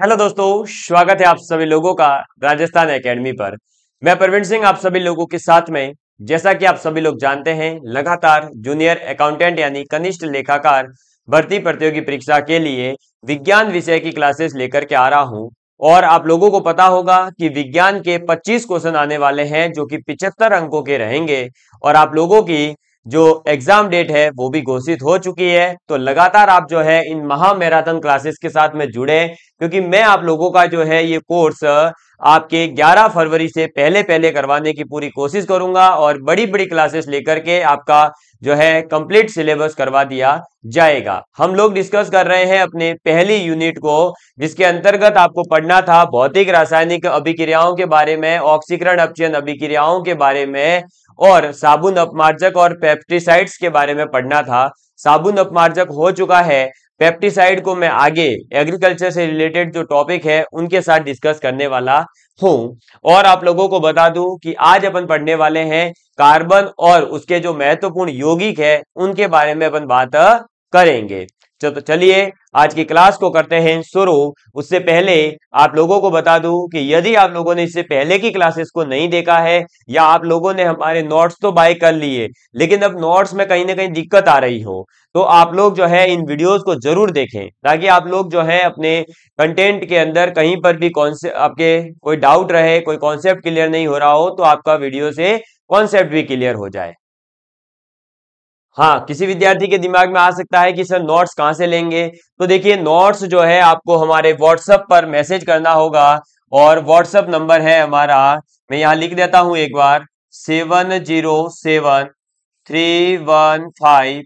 Hello दोस्तों स्वागत है आप सभी लोगों का राजस्थान एकेडमी पर मैं प्रवीण सिंह आप सभी लोगों के साथ में जैसा कि आप सभी लोग जानते हैं लगातार जूनियर अकाउंटेंट यानी कनिष्ठ लेखाकार भर्ती प्रतियोगी परीक्षा के लिए विज्ञान विषय की क्लासेस लेकर के आ रहा हूं और आप लोगों को पता होगा कि विज्ञान के 25 क्वेश्चन आने वाले हैं जो कि 75 अंकों के रहेंगे और आप लोगों की जो एग्जाम डेट है वो भी घोषित हो चुकी है तो लगातार आप जो है इन महा मैराथन क्लासेस के साथ में जुड़े क्योंकि मैं आप लोगों का जो है ये कोर्स आपके 11 फरवरी से पहले पहले करवाने की पूरी कोशिश करूंगा और बड़ी बड़ी क्लासेस लेकर के आपका जो है कंप्लीट सिलेबस करवा दिया जाएगा हम लोग डिस्कस कर रहे हैं अपने पहली यूनिट को जिसके अंतर्गत आपको पढ़ना था भौतिक रासायनिक अभिक्रियाओं के बारे में ऑक्सीकरण अपचयन अभिक्रियाओं के बारे में और साबुन अपमार्जक और पेप्टिसाइड्स के बारे में पढ़ना था साबुन अपमार्जक हो चुका है पेप्टिसाइड को मैं आगे एग्रीकल्चर से रिलेटेड जो टॉपिक है उनके साथ डिस्कस करने वाला हूं और आप लोगों को बता दूं कि आज अपन पढ़ने वाले हैं कार्बन और उसके जो महत्वपूर्ण यौगिक है उनके बारे में अपन बात करेंगे तो चलिए आज की क्लास को करते हैं शुरू उससे पहले आप लोगों को बता दूं कि यदि आप लोगों ने इससे पहले की क्लासेस को नहीं देखा है या आप लोगों ने हमारे नोट्स तो बाय कर लिए लेकिन अब नोट्स में कहीं ना कहीं दिक्कत आ रही हो तो आप लोग जो है इन वीडियोस को जरूर देखें ताकि आप लोग जो है अपने कंटेंट के अंदर कहीं पर भी कॉन्सेप्ट आपके कोई डाउट रहे कोई कॉन्सेप्ट क्लियर नहीं हो रहा हो तो आपका वीडियो से कॉन्सेप्ट भी क्लियर हो जाए हाँ किसी विद्यार्थी के दिमाग में आ सकता है कि सर नोट्स कहाँ से लेंगे तो देखिए नोट्स जो है आपको हमारे व्हाट्सएप पर मैसेज करना होगा और व्हाट्सएप नंबर है हमारा मैं यहाँ लिख देता हूँ एक बार seven zero seven three one five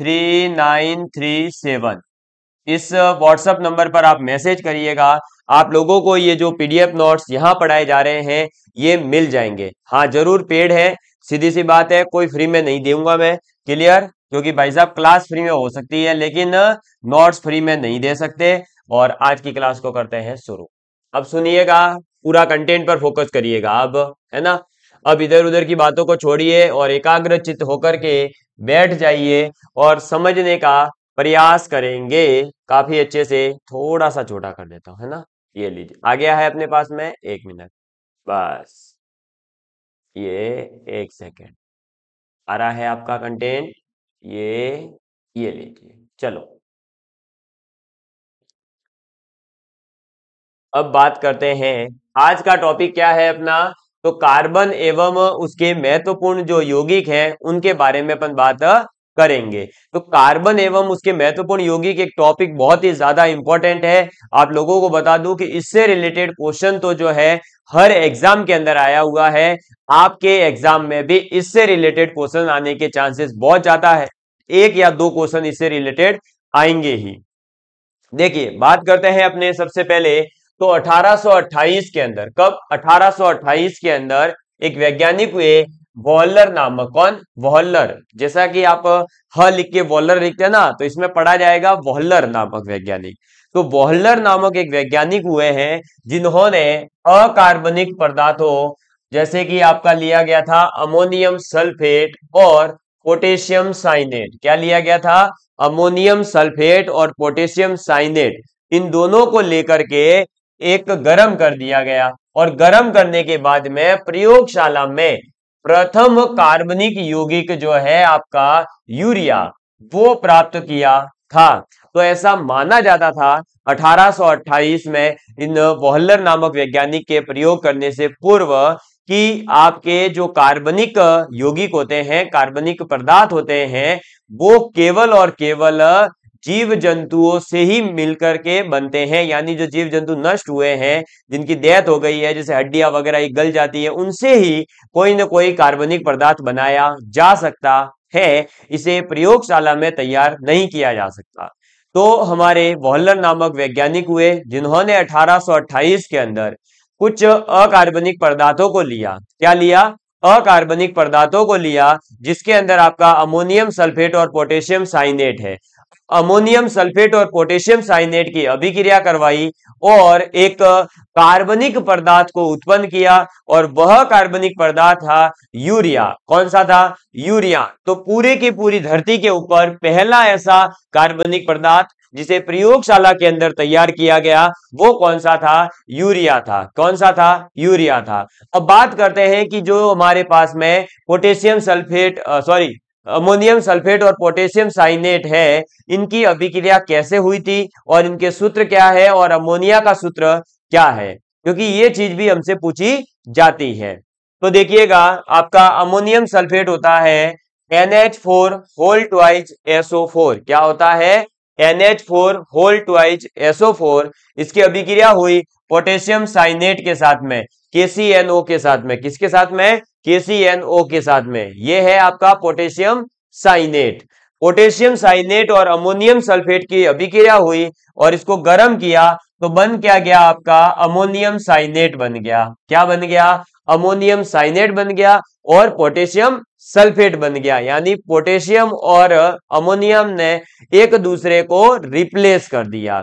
three nine three seven इस व्हाट्सएप नंबर पर आप मैसेज करिएगा आप लोगों को ये जो पीडीएफ नोट्स यहाँ पढ़ाए जा रहे हैं ये मिल जाएंगे हाँ जरूर पेड है सीधी सी बात है कोई फ्री में नहीं दूंगा मैं क्लियर क्योंकि भाई साहब क्लास फ्री में हो सकती है लेकिन नोट्स फ्री में नहीं दे सकते और आज की क्लास को करते हैं शुरू अब सुनिएगा पूरा कंटेंट पर फोकस करिएगा अब है ना अब इधर उधर की बातों को छोड़िए और एकाग्र चित्त होकर के बैठ जाइए और समझने का प्रयास करेंगे काफी अच्छे से थोड़ा सा छोटा कर देता हूं है ना ये लीजिए आ गया है अपने पास में एक मिनट बस ये एक सेकेंड आ रहा है आपका कंटेंट ये ये लीजिए चलो अब बात करते हैं आज का टॉपिक क्या है अपना तो कार्बन एवं उसके महत्वपूर्ण जो यौगिक हैं उनके बारे में अपन बात करेंगे तो कार्बन एवं उसके महत्वपूर्ण यौगिक एक टॉपिक बहुत ही ज्यादा इंपॉर्टेंट है आप लोगों को बता दूं कि इससे रिलेटेड क्वेश्चन तो जो है हर एग्जाम के अंदर आया हुआ है आपके एग्जाम में भी इससे रिलेटेड क्वेश्चन आने के चांसेस बहुत ज्यादा है एक या दो क्वेश्चन इससे रिलेटेड आएंगे ही देखिए बात करते हैं अपने सबसे पहले तो 1828 के अंदर कब 1828 के अंदर एक वैज्ञानिक हुए वॉलर नाम कौन वॉलर जैसा कि आप ह लिख के वॉलर लिखते हैं ना तो इसमें पढ़ा जाएगा वॉलर नामक वैज्ञानिक तो वॉलर नामक एक वैज्ञानिक हुए हैं जिन्होंने अकार्बनिक पदार्थों जैसे कि आपका लिया गया था अमोनियम सल्फेट और पोटेशियम साइनेट क्या लिया गया था अमोनियम सल्फेट और पोटेशियम साइनेट इन दोनों को लेकर के एक गर्म कर दिया गया और गर्म करने के बाद में प्रयोगशाला में प्रथम कार्बनिक यौगिक जो है आपका यूरिया वो प्राप्त किया था तो ऐसा माना जाता था 1828 में इन वोहल्लर नामक वैज्ञानिक के प्रयोग करने से पूर्व कि आपके जो कार्बनिक यौगिक होते हैं कार्बनिक पदार्थ होते हैं वो केवल और केवल जीव जंतुओं से ही मिलकर के बनते हैं यानी जो जीव जंतु नष्ट हुए हैं जिनकी डेथ हो गई है जैसे हड्डियां वगैरह गल जाती है उनसे ही कोई ना कोई कार्बनिक पदार्थ बनाया जा सकता है इसे प्रयोगशाला में तैयार नहीं किया जा सकता तो हमारे वोहल्लर नामक वैज्ञानिक हुए जिन्होंने अठारह के अंदर कुछ अकार्बनिक पदार्थों को लिया क्या लिया अकार्बनिक पदार्थों को लिया जिसके अंदर आपका अमोनियम सल्फेट और पोटेशियम साइनेट है अमोनियम सल्फेट और पोटेशियम साइनेट की अभिक्रिया करवाई और एक कार्बनिक पदार्थ को उत्पन्न किया और वह कार्बनिक पदार्थ था यूरिया कौन सा था यूरिया तो पूरे की पूरी धरती के ऊपर पहला ऐसा कार्बनिक पदार्थ जिसे प्रयोगशाला के अंदर तैयार किया गया वो कौन सा था यूरिया था कौन सा था यूरिया था अब बात करते हैं कि जो हमारे पास में potassium sulphate sorry ammonium sulphate और पोटेशियम साइनेट है इनकी अभिक्रिया कैसे हुई थी और इनके सूत्र क्या है और अमोनिया का सूत्र क्या है क्योंकि ये चीज भी हमसे पूछी जाती है तो देखिएगा आपका अमोनियम सल्फेट होता है NH4 होल ट्वाइज एसओ क्या होता है NH4 होल ट्वाइज एसओ इसकी अभिक्रिया हुई पोटेशियम साइनेट के साथ में KCNO के साथ में किसके साथ में के सी एन ओ के साथ में ये है आपका पोटेशियम साइनेट पोटेशियम साइनेट और अमोनियम सल्फेट की अभिक्रिया हुई और इसको गर्म किया तो बन क्या गया आपका अमोनियम साइनेट बन गया क्या बन गया अमोनियम साइनेट बन गया और पोटेशियम सल्फेट बन गया यानी पोटेशियम और अमोनियम ने एक दूसरे को रिप्लेस कर दिया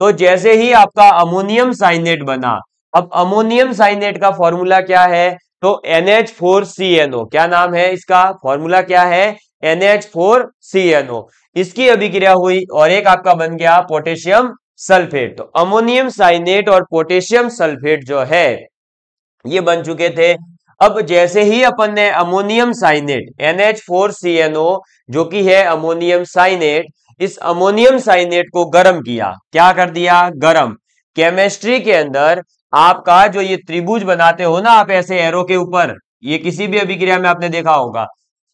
तो जैसे ही आपका अमोनियम साइनेट बना अब अमोनियम साइनेट का फॉर्मूला क्या है तो NH4CNO क्या नाम है इसका फॉर्मूला क्या है NH4CNO इसकी अभिक्रिया हुई और एक आपका बन गया पोटेशियम सल्फेट तो अमोनियम साइनेट और पोटेशियम सल्फेट जो है ये बन चुके थे अब जैसे ही अपन ने अमोनियम साइनेट NH4CNO जो कि है अमोनियम साइनेट इस अमोनियम साइनेट को गर्म किया क्या कर दिया गर्म केमिस्ट्री के अंदर आपका जो ये त्रिभुज बनाते हो ना आप ऐसे एरो के ऊपर ये किसी भी अभिक्रिया में आपने देखा होगा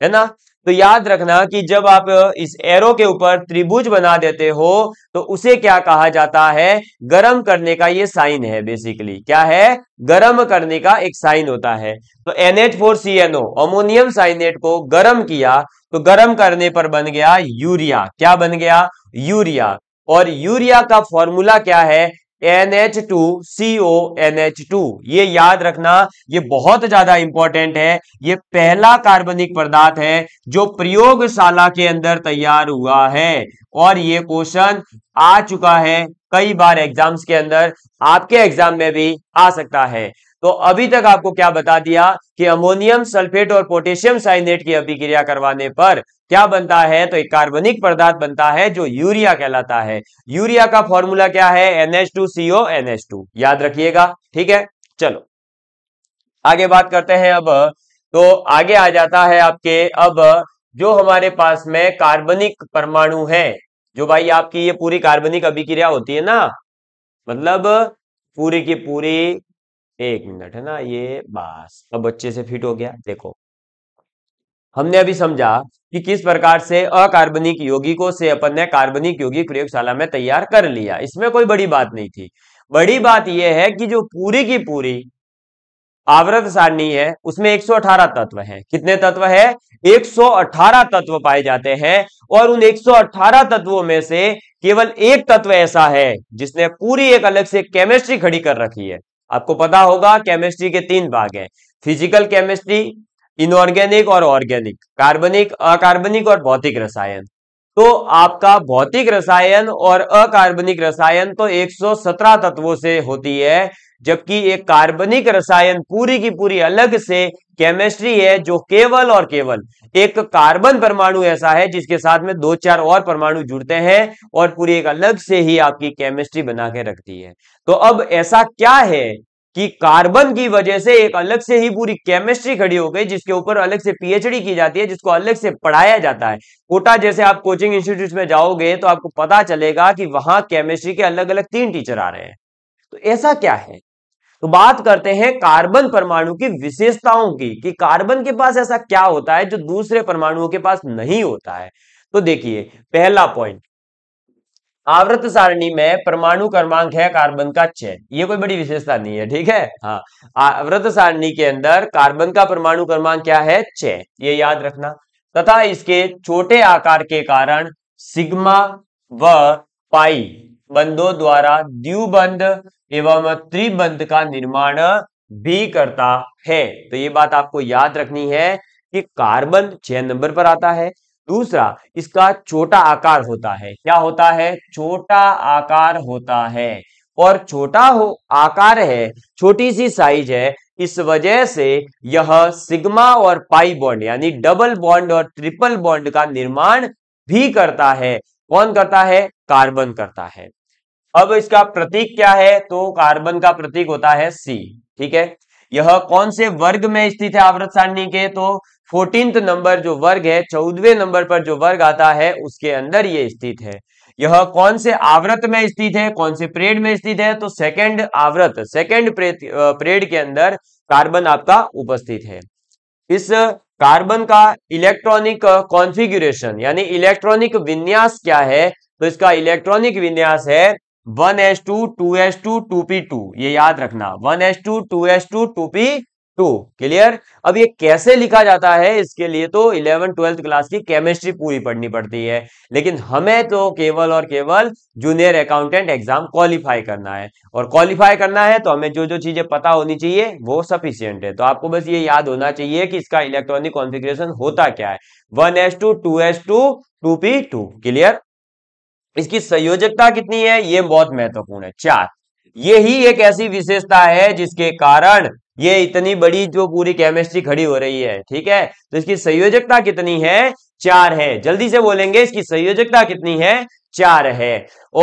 है ना तो याद रखना कि जब आप इस एरो के ऊपर त्रिभुज बना देते हो तो उसे क्या कहा जाता है गर्म करने का ये साइन है बेसिकली क्या है गर्म करने का एक साइन होता है तो NH4CNO अमोनियम साइनेट को गर्म किया तो गर्म करने पर बन गया यूरिया क्या बन गया यूरिया और यूरिया का फॉर्मूला क्या है N H two C O N H two ये याद रखना ये बहुत ज्यादा इंपॉर्टेंट है ये पहला कार्बनिक पदार्थ है जो प्रयोगशाला के अंदर तैयार हुआ है और ये क्वेश्चन आ चुका है कई बार एग्जाम्स के अंदर आपके एग्जाम में भी आ सकता है तो अभी तक आपको क्या बता दिया कि अमोनियम सल्फेट और पोटेशियम साइनेट की अभिक्रिया करवाने पर क्या बनता है तो एक कार्बनिक पदार्थ बनता है जो यूरिया कहलाता है यूरिया का फॉर्मूला क्या है NH2CO NH2 याद रखिएगा ठीक है चलो आगे बात करते हैं अब तो आगे आ जाता है आपके अब जो हमारे पास में कार्बनिक परमाणु है जो भाई आपकी ये पूरी कार्बनिक अभिक्रिया होती है ना मतलब पूरी की पूरी एक मिनट है ना ये बस अब अच्छे से फिट हो गया देखो हमने अभी समझा कि किस प्रकार से अकार्बनिक यौगिकों से अपन ने कार्बनिक यौगिक प्रयोगशाला में तैयार कर लिया इसमें कोई बड़ी बात नहीं थी बड़ी बात यह है कि जो पूरी की पूरी आवृत सारणी है उसमें 118 तत्व हैं कितने तत्व है 118 तत्व पाए जाते हैं और उन 118 तत्वों में से केवल एक तत्व ऐसा है जिसने पूरी एक अलग से केमिस्ट्री खड़ी कर रखी है आपको पता होगा केमिस्ट्री के तीन भाग हैं फिजिकल केमिस्ट्री इनऑर्गेनिक और ऑर्गेनिक कार्बनिक अकार्बनिक और भौतिक रसायन तो आपका भौतिक रसायन और अकार्बनिक रसायन तो 117 तत्वों से होती है जबकि एक कार्बनिक रसायन पूरी की पूरी अलग से केमिस्ट्री है जो केवल और केवल एक कार्बन परमाणु ऐसा है जिसके साथ में दो चार और परमाणु जुड़ते हैं और पूरी एक अलग से ही आपकी केमिस्ट्री बना के रखती है तो अब ऐसा क्या है कि कार्बन की वजह से एक अलग से ही पूरी केमिस्ट्री खड़ी हो गई जिसके ऊपर अलग से पीएचडी की जाती है जिसको अलग से पढ़ाया जाता है कोटा जैसे आप कोचिंग इंस्टीट्यूट में जाओगे तो आपको पता चलेगा कि वहां केमिस्ट्री के अलग अलग तीन टीचर आ रहे हैं तो ऐसा क्या है तो बात करते हैं कार्बन परमाणु की विशेषताओं की कि कार्बन के पास ऐसा क्या होता है जो दूसरे परमाणुओं के पास नहीं होता है तो देखिए पहला पॉइंट आवृत सारणी में परमाणु क्रमांक है कार्बन का छह ये कोई बड़ी विशेषता नहीं है ठीक है हाँ आवृत सारणी के अंदर कार्बन का परमाणु क्रमांक क्या है छह ये याद रखना तथा इसके छोटे आकार के कारण सिग्मा व पाई बंदों द्वारा द्यूबंद एवं त्रिबंध का निर्माण भी करता है तो ये बात आपको याद रखनी है कि कार्बन छह नंबर पर आता है दूसरा इसका छोटा आकार होता है क्या होता है छोटा आकार होता है और छोटा हो आकार है छोटी सी साइज है इस वजह से यह सिग्मा और पाई बॉन्ड यानी डबल बॉन्ड और ट्रिपल बॉन्ड का निर्माण भी करता है कौन करता है कार्बन करता है अब इसका प्रतीक क्या है तो कार्बन का प्रतीक होता है सी ठीक है यह कौन से वर्ग में स्थित है आवृत सारणी के तो फोर्टींथ नंबर जो वर्ग है चौदवे नंबर पर जो वर्ग आता है उसके अंदर ये स्थित है यह कौन से आवृत में स्थित है कौन से प्रेड में स्थित है तो सेकंड आवृत सेकंड प्रेड के अंदर कार्बन आपका उपस्थित है इस कार्बन का इलेक्ट्रॉनिक कॉन्फिग्यूरेशन यानी इलेक्ट्रॉनिक विन्यास क्या है तो इसका इलेक्ट्रॉनिक विन्यास है one S two two S two two P two ये याद रखना one S two two S two two P two clear अब ये कैसे लिखा जाता है इसके लिए तो इलेवन ट्वेल्थ क्लास की केमिस्ट्री पूरी पढ़नी पड़ती है लेकिन हमें तो केवल और केवल जूनियर अकाउंटेंट एग्जाम क्वालिफाई करना है और क्वालिफाई करना है तो हमें जो जो चीजें पता होनी चाहिए वो सफिशियंट है तो आपको बस ये याद होना चाहिए कि इसका इलेक्ट्रॉनिक कॉन्फिग्रेशन होता क्या है one S two two S two two P two clear इसकी संयोजकता कितनी है यह बहुत महत्वपूर्ण है चार ये ही एक ऐसी विशेषता है जिसके कारण ये इतनी बड़ी जो पूरी केमिस्ट्री खड़ी हो रही है ठीक है तो इसकी संयोजकता कितनी है चार है जल्दी से बोलेंगे इसकी संयोजकता कितनी है चार है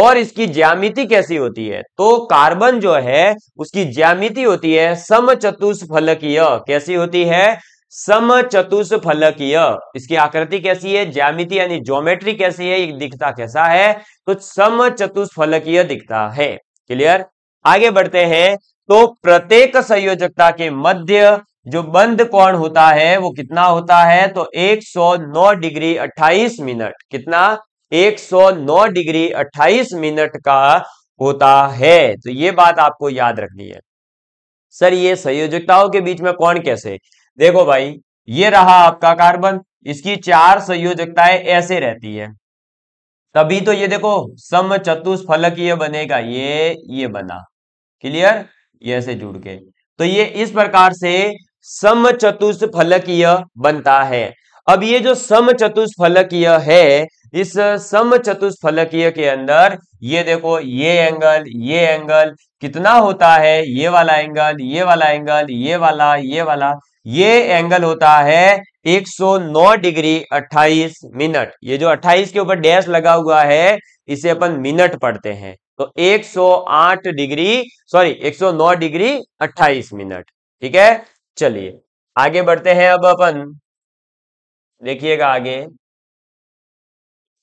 और इसकी ज्यामिति कैसी होती है तो कार्बन जो है उसकी ज्यामिति होती है समचतुष्फलकीय कैसी होती है सम चतुष फलकीय इसकी आकृति कैसी है ज्यामिति यानी ज्योमेट्री कैसी है दिखता कैसा है तो सम चतुष फलकीय दिखता है क्लियर आगे बढ़ते हैं तो प्रत्येक संयोजकता के मध्य जो बंद कोण होता है वो कितना होता है तो 109 डिग्री 28 मिनट कितना 109 डिग्री 28 मिनट का होता है तो ये बात आपको याद रखनी है सर ये संयोजकताओं के बीच में कौन कैसे देखो भाई ये रहा आपका कार्बन इसकी चार संयोजकताएं ऐसे रहती है तभी तो ये देखो सम चतुष ये बनेगा ये ये बना क्लियर ये ऐसे जुड़ के तो ये इस प्रकार से सम फलकीय बनता है अब ये जो सम फलकीय है इस सम चतुष्फलकीय के अंदर ये देखो ये एंगल ये एंगल कितना होता है ये वाला एंगल ये वाला एंगल ये वाला ये वाला ये एंगल होता है 109 डिग्री 28 मिनट ये जो 28 के ऊपर डैश लगा हुआ है इसे अपन मिनट पढ़ते हैं तो 108 डिग्री सॉरी 109 डिग्री 28 मिनट ठीक है चलिए आगे बढ़ते हैं अब अपन देखिएगा आगे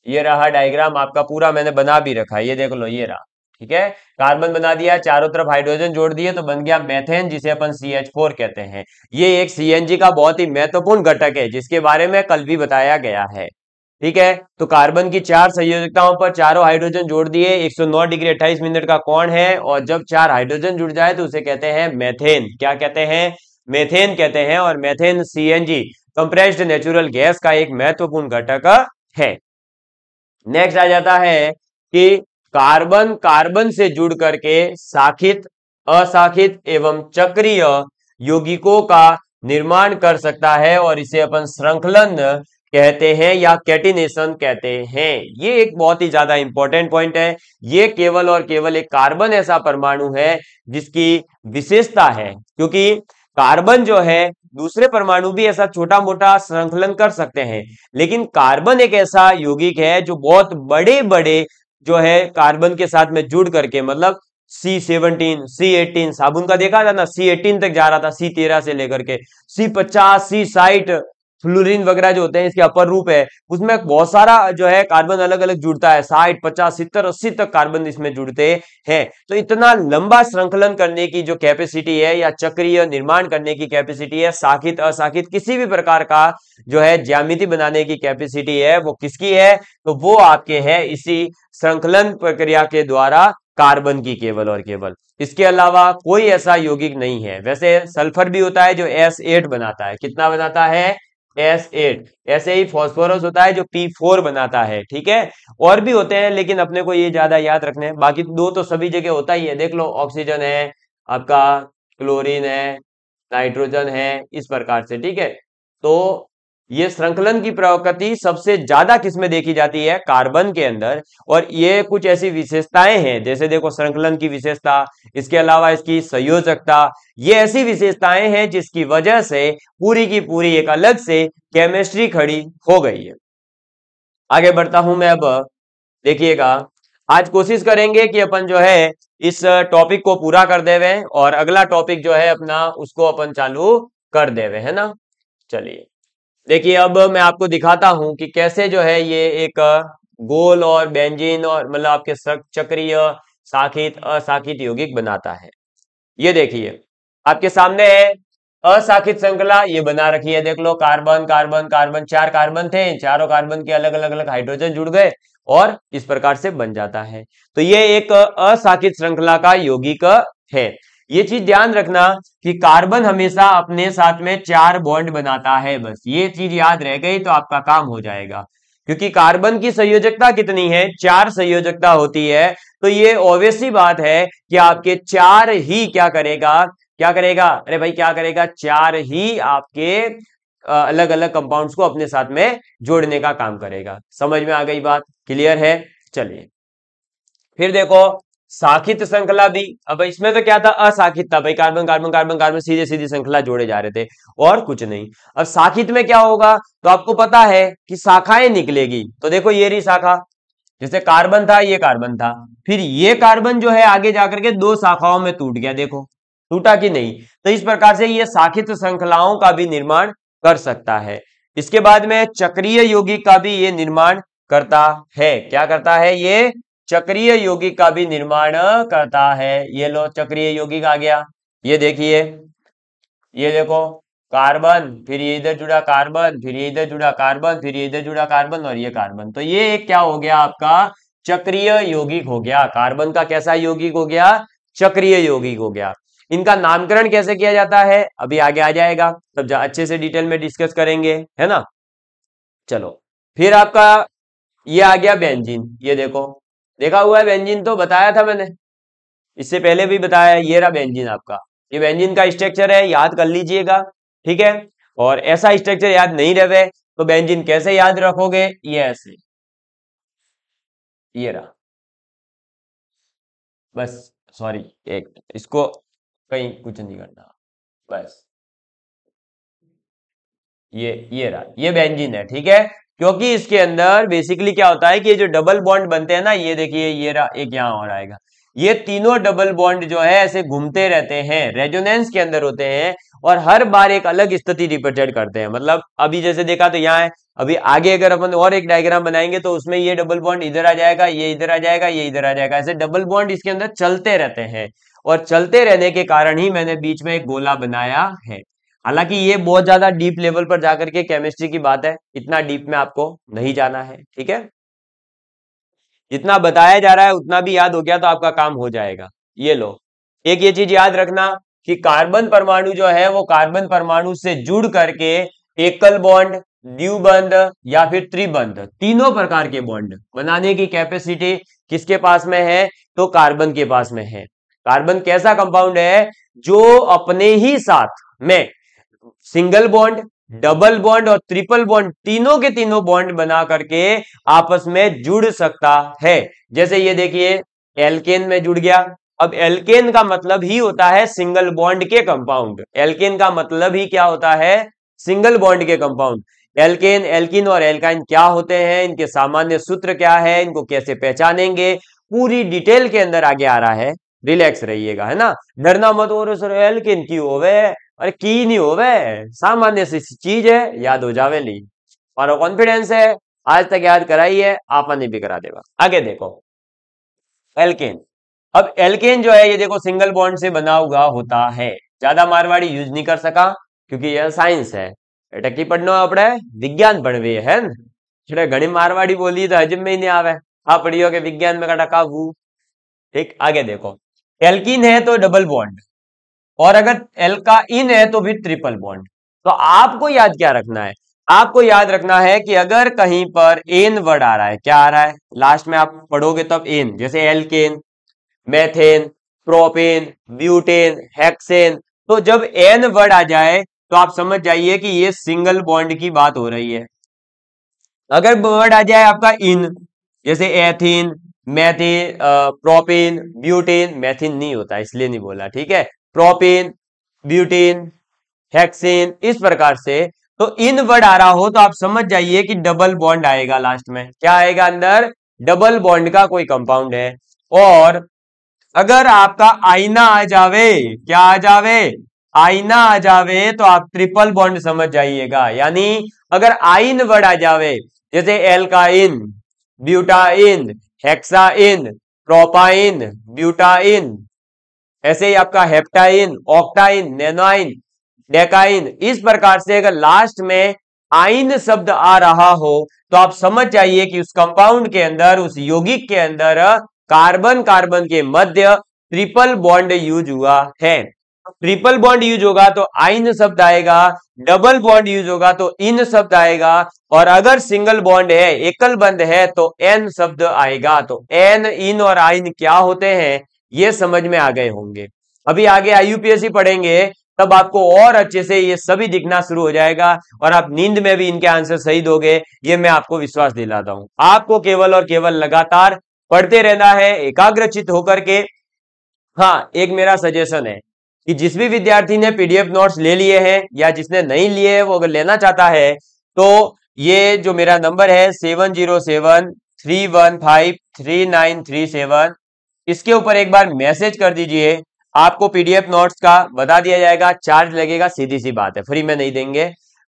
ये रहा डायग्राम आपका पूरा मैंने बना भी रखा ये देख लो ये रहा ठीक है कार्बन बना दिया चारों तरफ हाइड्रोजन जोड़ दिए तो बन गया मेथेन जिसे अपन फोर कहते हैं ये एक जी का बहुत ही महत्वपूर्ण घटक है जिसके बारे में कल भी बताया गया है ठीक है तो कार्बन की चार संयोजकताओं पर चारों हाइड्रोजन जोड़ दिए 109 डिग्री 28 मिनट का कोण है और जब चार हाइड्रोजन जुड़ जाए तो उसे कहते हैं मेथेन क्या कहते हैं मेथेन कहते हैं और methane CNG compressed natural gas का एक महत्वपूर्ण घटक है नेक्स्ट आ जाता है कि कार्बन कार्बन से जुड़ करके शाखित अशाखित एवं चक्रीय यौगिकों का निर्माण कर सकता है और इसे अपन श्रृंखलन कहते हैं या कैटिनेशन कहते हैं ये एक बहुत ही ज्यादा इंपॉर्टेंट पॉइंट है ये केवल और केवल एक कार्बन ऐसा परमाणु है जिसकी विशेषता है क्योंकि कार्बन जो है दूसरे परमाणु भी ऐसा छोटा मोटा संकलन कर सकते हैं लेकिन कार्बन एक ऐसा यौगिक है जो बहुत बड़े बड़े जो है कार्बन के साथ में जुड़ करके मतलब सी सेवनटीन सी साबुन का देखा था ना सी एटीन तक जा रहा था सी तेरह से लेकर के सी पचास सी साइट फ्लोरीन वगैरह जो होते हैं इसके अपर रूप है उसमें बहुत सारा जो है कार्बन अलग अलग जुड़ता है साठ पचास सितर अस्सी तक कार्बन इसमें जुड़ते हैं तो इतना लंबा श्रृंखलन करने की जो कैपेसिटी है या चक्रीय निर्माण करने की कैपेसिटी है साखित असाखित किसी भी प्रकार का जो है ज्यामिति बनाने की कैपेसिटी है वो किसकी है तो वो आपके है इसी श्रृंखलन प्रक्रिया के द्वारा कार्बन की केवल और केवल इसके अलावा कोई ऐसा यौगिक नहीं है वैसे सल्फर भी होता है जो एस एट बनाता है कितना बनाता है एस एट ऐसे ही फॉस्फोरस होता है जो पी फोर बनाता है ठीक है और भी होते हैं लेकिन अपने को ये ज्यादा याद रखने हैं बाकी दो तो सभी जगह होता ही है देख लो ऑक्सीजन है आपका क्लोरीन है नाइट्रोजन है इस प्रकार से ठीक है तो ये श्रृंखलन की प्रकृति सबसे ज्यादा किसमें देखी जाती है कार्बन के अंदर और ये कुछ ऐसी विशेषताएं हैं जैसे देखो श्रृंखलन की विशेषता इसके अलावा इसकी संयोजकता ये ऐसी विशेषताएं हैं जिसकी वजह से पूरी की पूरी एक अलग से केमिस्ट्री खड़ी हो गई है आगे बढ़ता हूं मैं अब देखिएगा आज कोशिश करेंगे कि अपन जो है इस टॉपिक को पूरा कर देवे और अगला टॉपिक जो है अपना उसको अपन चालू कर देवे है ना चलिए देखिए अब मैं आपको दिखाता हूं कि कैसे जो है ये एक गोल और बेंजीन और मतलब आपके चक्रीय साखित असाखित यौगिक बनाता है ये देखिए आपके सामने है असाखित श्रृंखला ये बना रखी है देख लो कार्बन कार्बन कार्बन चार कार्बन थे चारों कार्बन के अलग अलग अलग हाइड्रोजन जुड़ गए और इस प्रकार से बन जाता है तो ये एक असाखित श्रृंखला का यौगिक है ये चीज ध्यान रखना कि कार्बन हमेशा अपने साथ में चार बॉन्ड बनाता है बस ये चीज याद रह गई तो आपका काम हो जाएगा क्योंकि कार्बन की संयोजकता कितनी है चार संयोजकता होती है तो ये ओवेसी बात है कि आपके चार ही क्या करेगा क्या करेगा अरे भाई क्या करेगा चार ही आपके अलग अलग कंपाउंड्स को अपने साथ में जोड़ने का काम करेगा समझ में आ गई बात क्लियर है चलिए फिर देखो साखित श्रृंखला दी अब इसमें तो क्या था असाखित था भाई कार्बन कार्बन कार्बन कार्बन सीधे सीधे श्रृंखला जोड़े जा रहे थे और कुछ नहीं अब साखित में क्या होगा तो आपको पता है कि शाखाएं निकलेगी तो देखो ये रही शाखा जैसे कार्बन था ये कार्बन था फिर ये कार्बन जो है आगे जाकर के दो शाखाओं में टूट गया देखो टूटा कि नहीं तो इस प्रकार से ये साखित श्रृंखलाओं का भी निर्माण कर सकता है इसके बाद में चक्रीय योगिक का भी ये निर्माण करता है क्या करता है ये चक्रीय योगी का भी निर्माण करता है ये लो चक्रीय यौगिक आ गया ये देखिए ये देखो कार्बन फिर ये इधर जुड़ा कार्बन फिर ये इधर जुड़ा कार्बन फिर ये इधर जुड़ा कार्बन और ये कार्बन तो ये क्या हो गया आपका चक्रीय यौगिक हो गया कार्बन का कैसा योगिक हो गया चक्रीय योगिक हो गया इनका नामकरण कैसे किया जाता है अभी आगे आ जाएगा तब जा, अच्छे से डिटेल में डिस्कस करेंगे है ना चलो फिर आपका ये आ गया बेंजीन ये देखो देखा हुआ है बेंजीन तो बताया था मैंने इससे पहले भी बताया ये रहा बेंजीन आपका ये बेंजीन का स्ट्रक्चर है याद कर लीजिएगा ठीक है और ऐसा स्ट्रक्चर याद नहीं रहे तो बेंजीन कैसे याद रखोगे ये ऐसे ये रहा बस सॉरी एक इसको कहीं कुछ नहीं करना बस ये ये रहा ये बेंजीन है ठीक है क्योंकि इसके अंदर बेसिकली क्या होता है कि ये जो डबल बॉन्ड बनते हैं ना ये देखिए ये एक यहाँ और आएगा ये तीनों डबल बॉन्ड जो है ऐसे घूमते रहते हैं रेजोनेंस के अंदर होते हैं और हर बार एक अलग स्थिति रिप्रेजेंट करते हैं मतलब अभी जैसे देखा तो यहाँ है अभी आगे अगर अपन और एक डायग्राम बनाएंगे तो उसमें ये डबल बॉन्ड इधर आ जाएगा ये इधर आ जाएगा ये इधर आ जाएगा ऐसे डबल बॉन्ड इसके अंदर चलते रहते हैं और चलते रहने के कारण ही मैंने बीच में एक गोला बनाया है हालांकि ये बहुत ज्यादा डीप लेवल पर जाकर के केमिस्ट्री की बात है इतना डीप में आपको नहीं जाना है ठीक है जितना बताया जा रहा है उतना भी याद हो गया तो आपका काम हो जाएगा ये लो एक ये चीज याद रखना कि कार्बन परमाणु जो है वो कार्बन परमाणु से जुड़ करके एकल बॉन्ड बंद या फिर त्रिबंध तीनों प्रकार के बॉन्ड बनाने की कैपेसिटी किसके पास में है तो कार्बन के पास में है कार्बन कैसा कंपाउंड है जो अपने ही साथ में single bond hmm. Double bond और ट्रिपल बॉन्ड तीनों के तीनों बॉन्ड बना करके आपस में जुड़ सकता है जैसे ये देखिए एलकेन में जुड़ गया अब एलकेन का मतलब ही होता है सिंगल बॉन्ड के कंपाउंड एलकेन का मतलब ही क्या होता है सिंगल बॉन्ड के कंपाउंड एलकेन एल्किन और एल्काइन क्या होते हैं इनके सामान्य सूत्र क्या है इनको कैसे पहचानेंगे पूरी डिटेल के अंदर आगे आ रहा है रिलैक्स रहिएगा है ना डरना मत और सर एल्किन क्यों हो अरे की नहीं वे सामान्य सी चीज है याद हो जावेली मारो कॉन्फिडेंस है आज तक याद कराई है आपने भी करा देगा आगे देखो एल्केन अब एल्केन जो है ये देखो सिंगल बॉन्ड से बना हुआ होता है ज्यादा मारवाड़ी यूज नहीं कर सका क्योंकि यह साइंस है એટલે अपने विज्ञान આપણે વિજ્ઞાન ભણવીએ હે मारवाड़ी बोली तो મારવાડી में ही नहीं आवे आप આવે આ પઢ્યો કે વિજ્ઞાન મેં ટકાવવું ठीक आगे देखो एल्किन है तो डबल बॉन्ड और अगर एल का इन है तो भी ट्रिपल बॉन्ड तो आपको याद क्या रखना है आपको याद रखना है कि अगर कहीं पर एन वर्ड आ रहा है क्या आ रहा है लास्ट में आप पढ़ोगे तब एन जैसे alkane methane propane butane hexane तो जब एन वर्ड आ जाए तो आप समझ जाइए कि ये सिंगल बॉन्ड की बात हो रही है अगर वर्ड आ जाए आपका इन जैसे ethyne methyne propane butane methyne नहीं होता इसलिए नहीं बोला ठीक है प्रोपिन ब्यूटीन हेक्सिन इस प्रकार से तो इन वर्ड आ रहा हो तो आप समझ जाइए कि डबल बॉन्ड आएगा लास्ट में क्या आएगा अंदर डबल बॉन्ड का कोई कंपाउंड है और अगर आपका आईना आ जावे क्या आ जावे आईना आ जावे तो आप ट्रिपल बॉन्ड समझ जाइएगा यानी अगर आइन वर्ड आ जावे जैसे alkyne butyne hexyne propyne butyne ऐसे ही आपका हेप्टाइन ऑक्टाइन नेनोइन डेकाइन इस प्रकार से अगर लास्ट में आइन शब्द आ रहा हो तो आप समझ जाइए कि उस कंपाउंड के अंदर उस यौगिक के अंदर कार्बन कार्बन के मध्य ट्रिपल बॉन्ड यूज हुआ है ट्रिपल बॉन्ड यूज होगा तो आइन शब्द आएगा डबल बॉन्ड यूज होगा तो इन शब्द आएगा और अगर सिंगल बॉन्ड है एकल बंद है तो एन शब्द आएगा तो एन इन और आइन क्या होते हैं ये समझ में आ गए होंगे अभी आगे आई पढ़ेंगे तब आपको और अच्छे से ये सभी दिखना शुरू हो जाएगा और आप नींद में भी इनके आंसर सही दोगे ये मैं आपको विश्वास दिलाता हूं आपको केवल और केवल लगातार पढ़ते रहना है एकाग्रचित होकर के हाँ एक मेरा सजेशन है कि जिस भी विद्यार्थी ने पीडीएफ नोट्स ले लिए हैं या जिसने नहीं लिए है वो अगर लेना चाहता है तो ये जो मेरा नंबर है seven zero seven three one five three nine three seven इसके ऊपर एक बार मैसेज कर दीजिए आपको पीडीएफ नोट्स का बता दिया जाएगा चार्ज लगेगा सीधी सी बात है फ्री में नहीं देंगे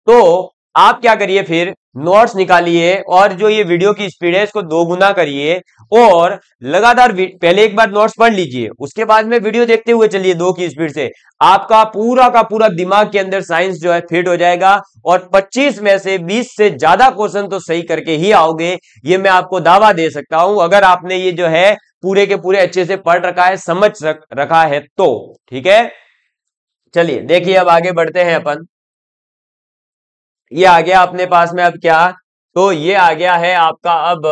तो आप क्या करिए फिर नोट्स निकालिए और जो ये वीडियो की स्पीड है इसको दो गुना करिए और लगातार पहले एक बार नोट्स पढ़ लीजिए उसके बाद में वीडियो देखते हुए चलिए दो की स्पीड से आपका पूरा का पूरा दिमाग के अंदर साइंस जो है फिट हो जाएगा और 25 में से 20 से ज्यादा क्वेश्चन तो सही करके ही आओगे ये मैं आपको दावा दे सकता हूं अगर आपने ये जो है पूरे के पूरे अच्छे से पढ़ रखा है समझ रख, रखा है तो ठीक है चलिए देखिए अब आगे बढ़ते हैं अपन ये आ गया अपने पास में अब क्या तो ये आ गया है आपका अब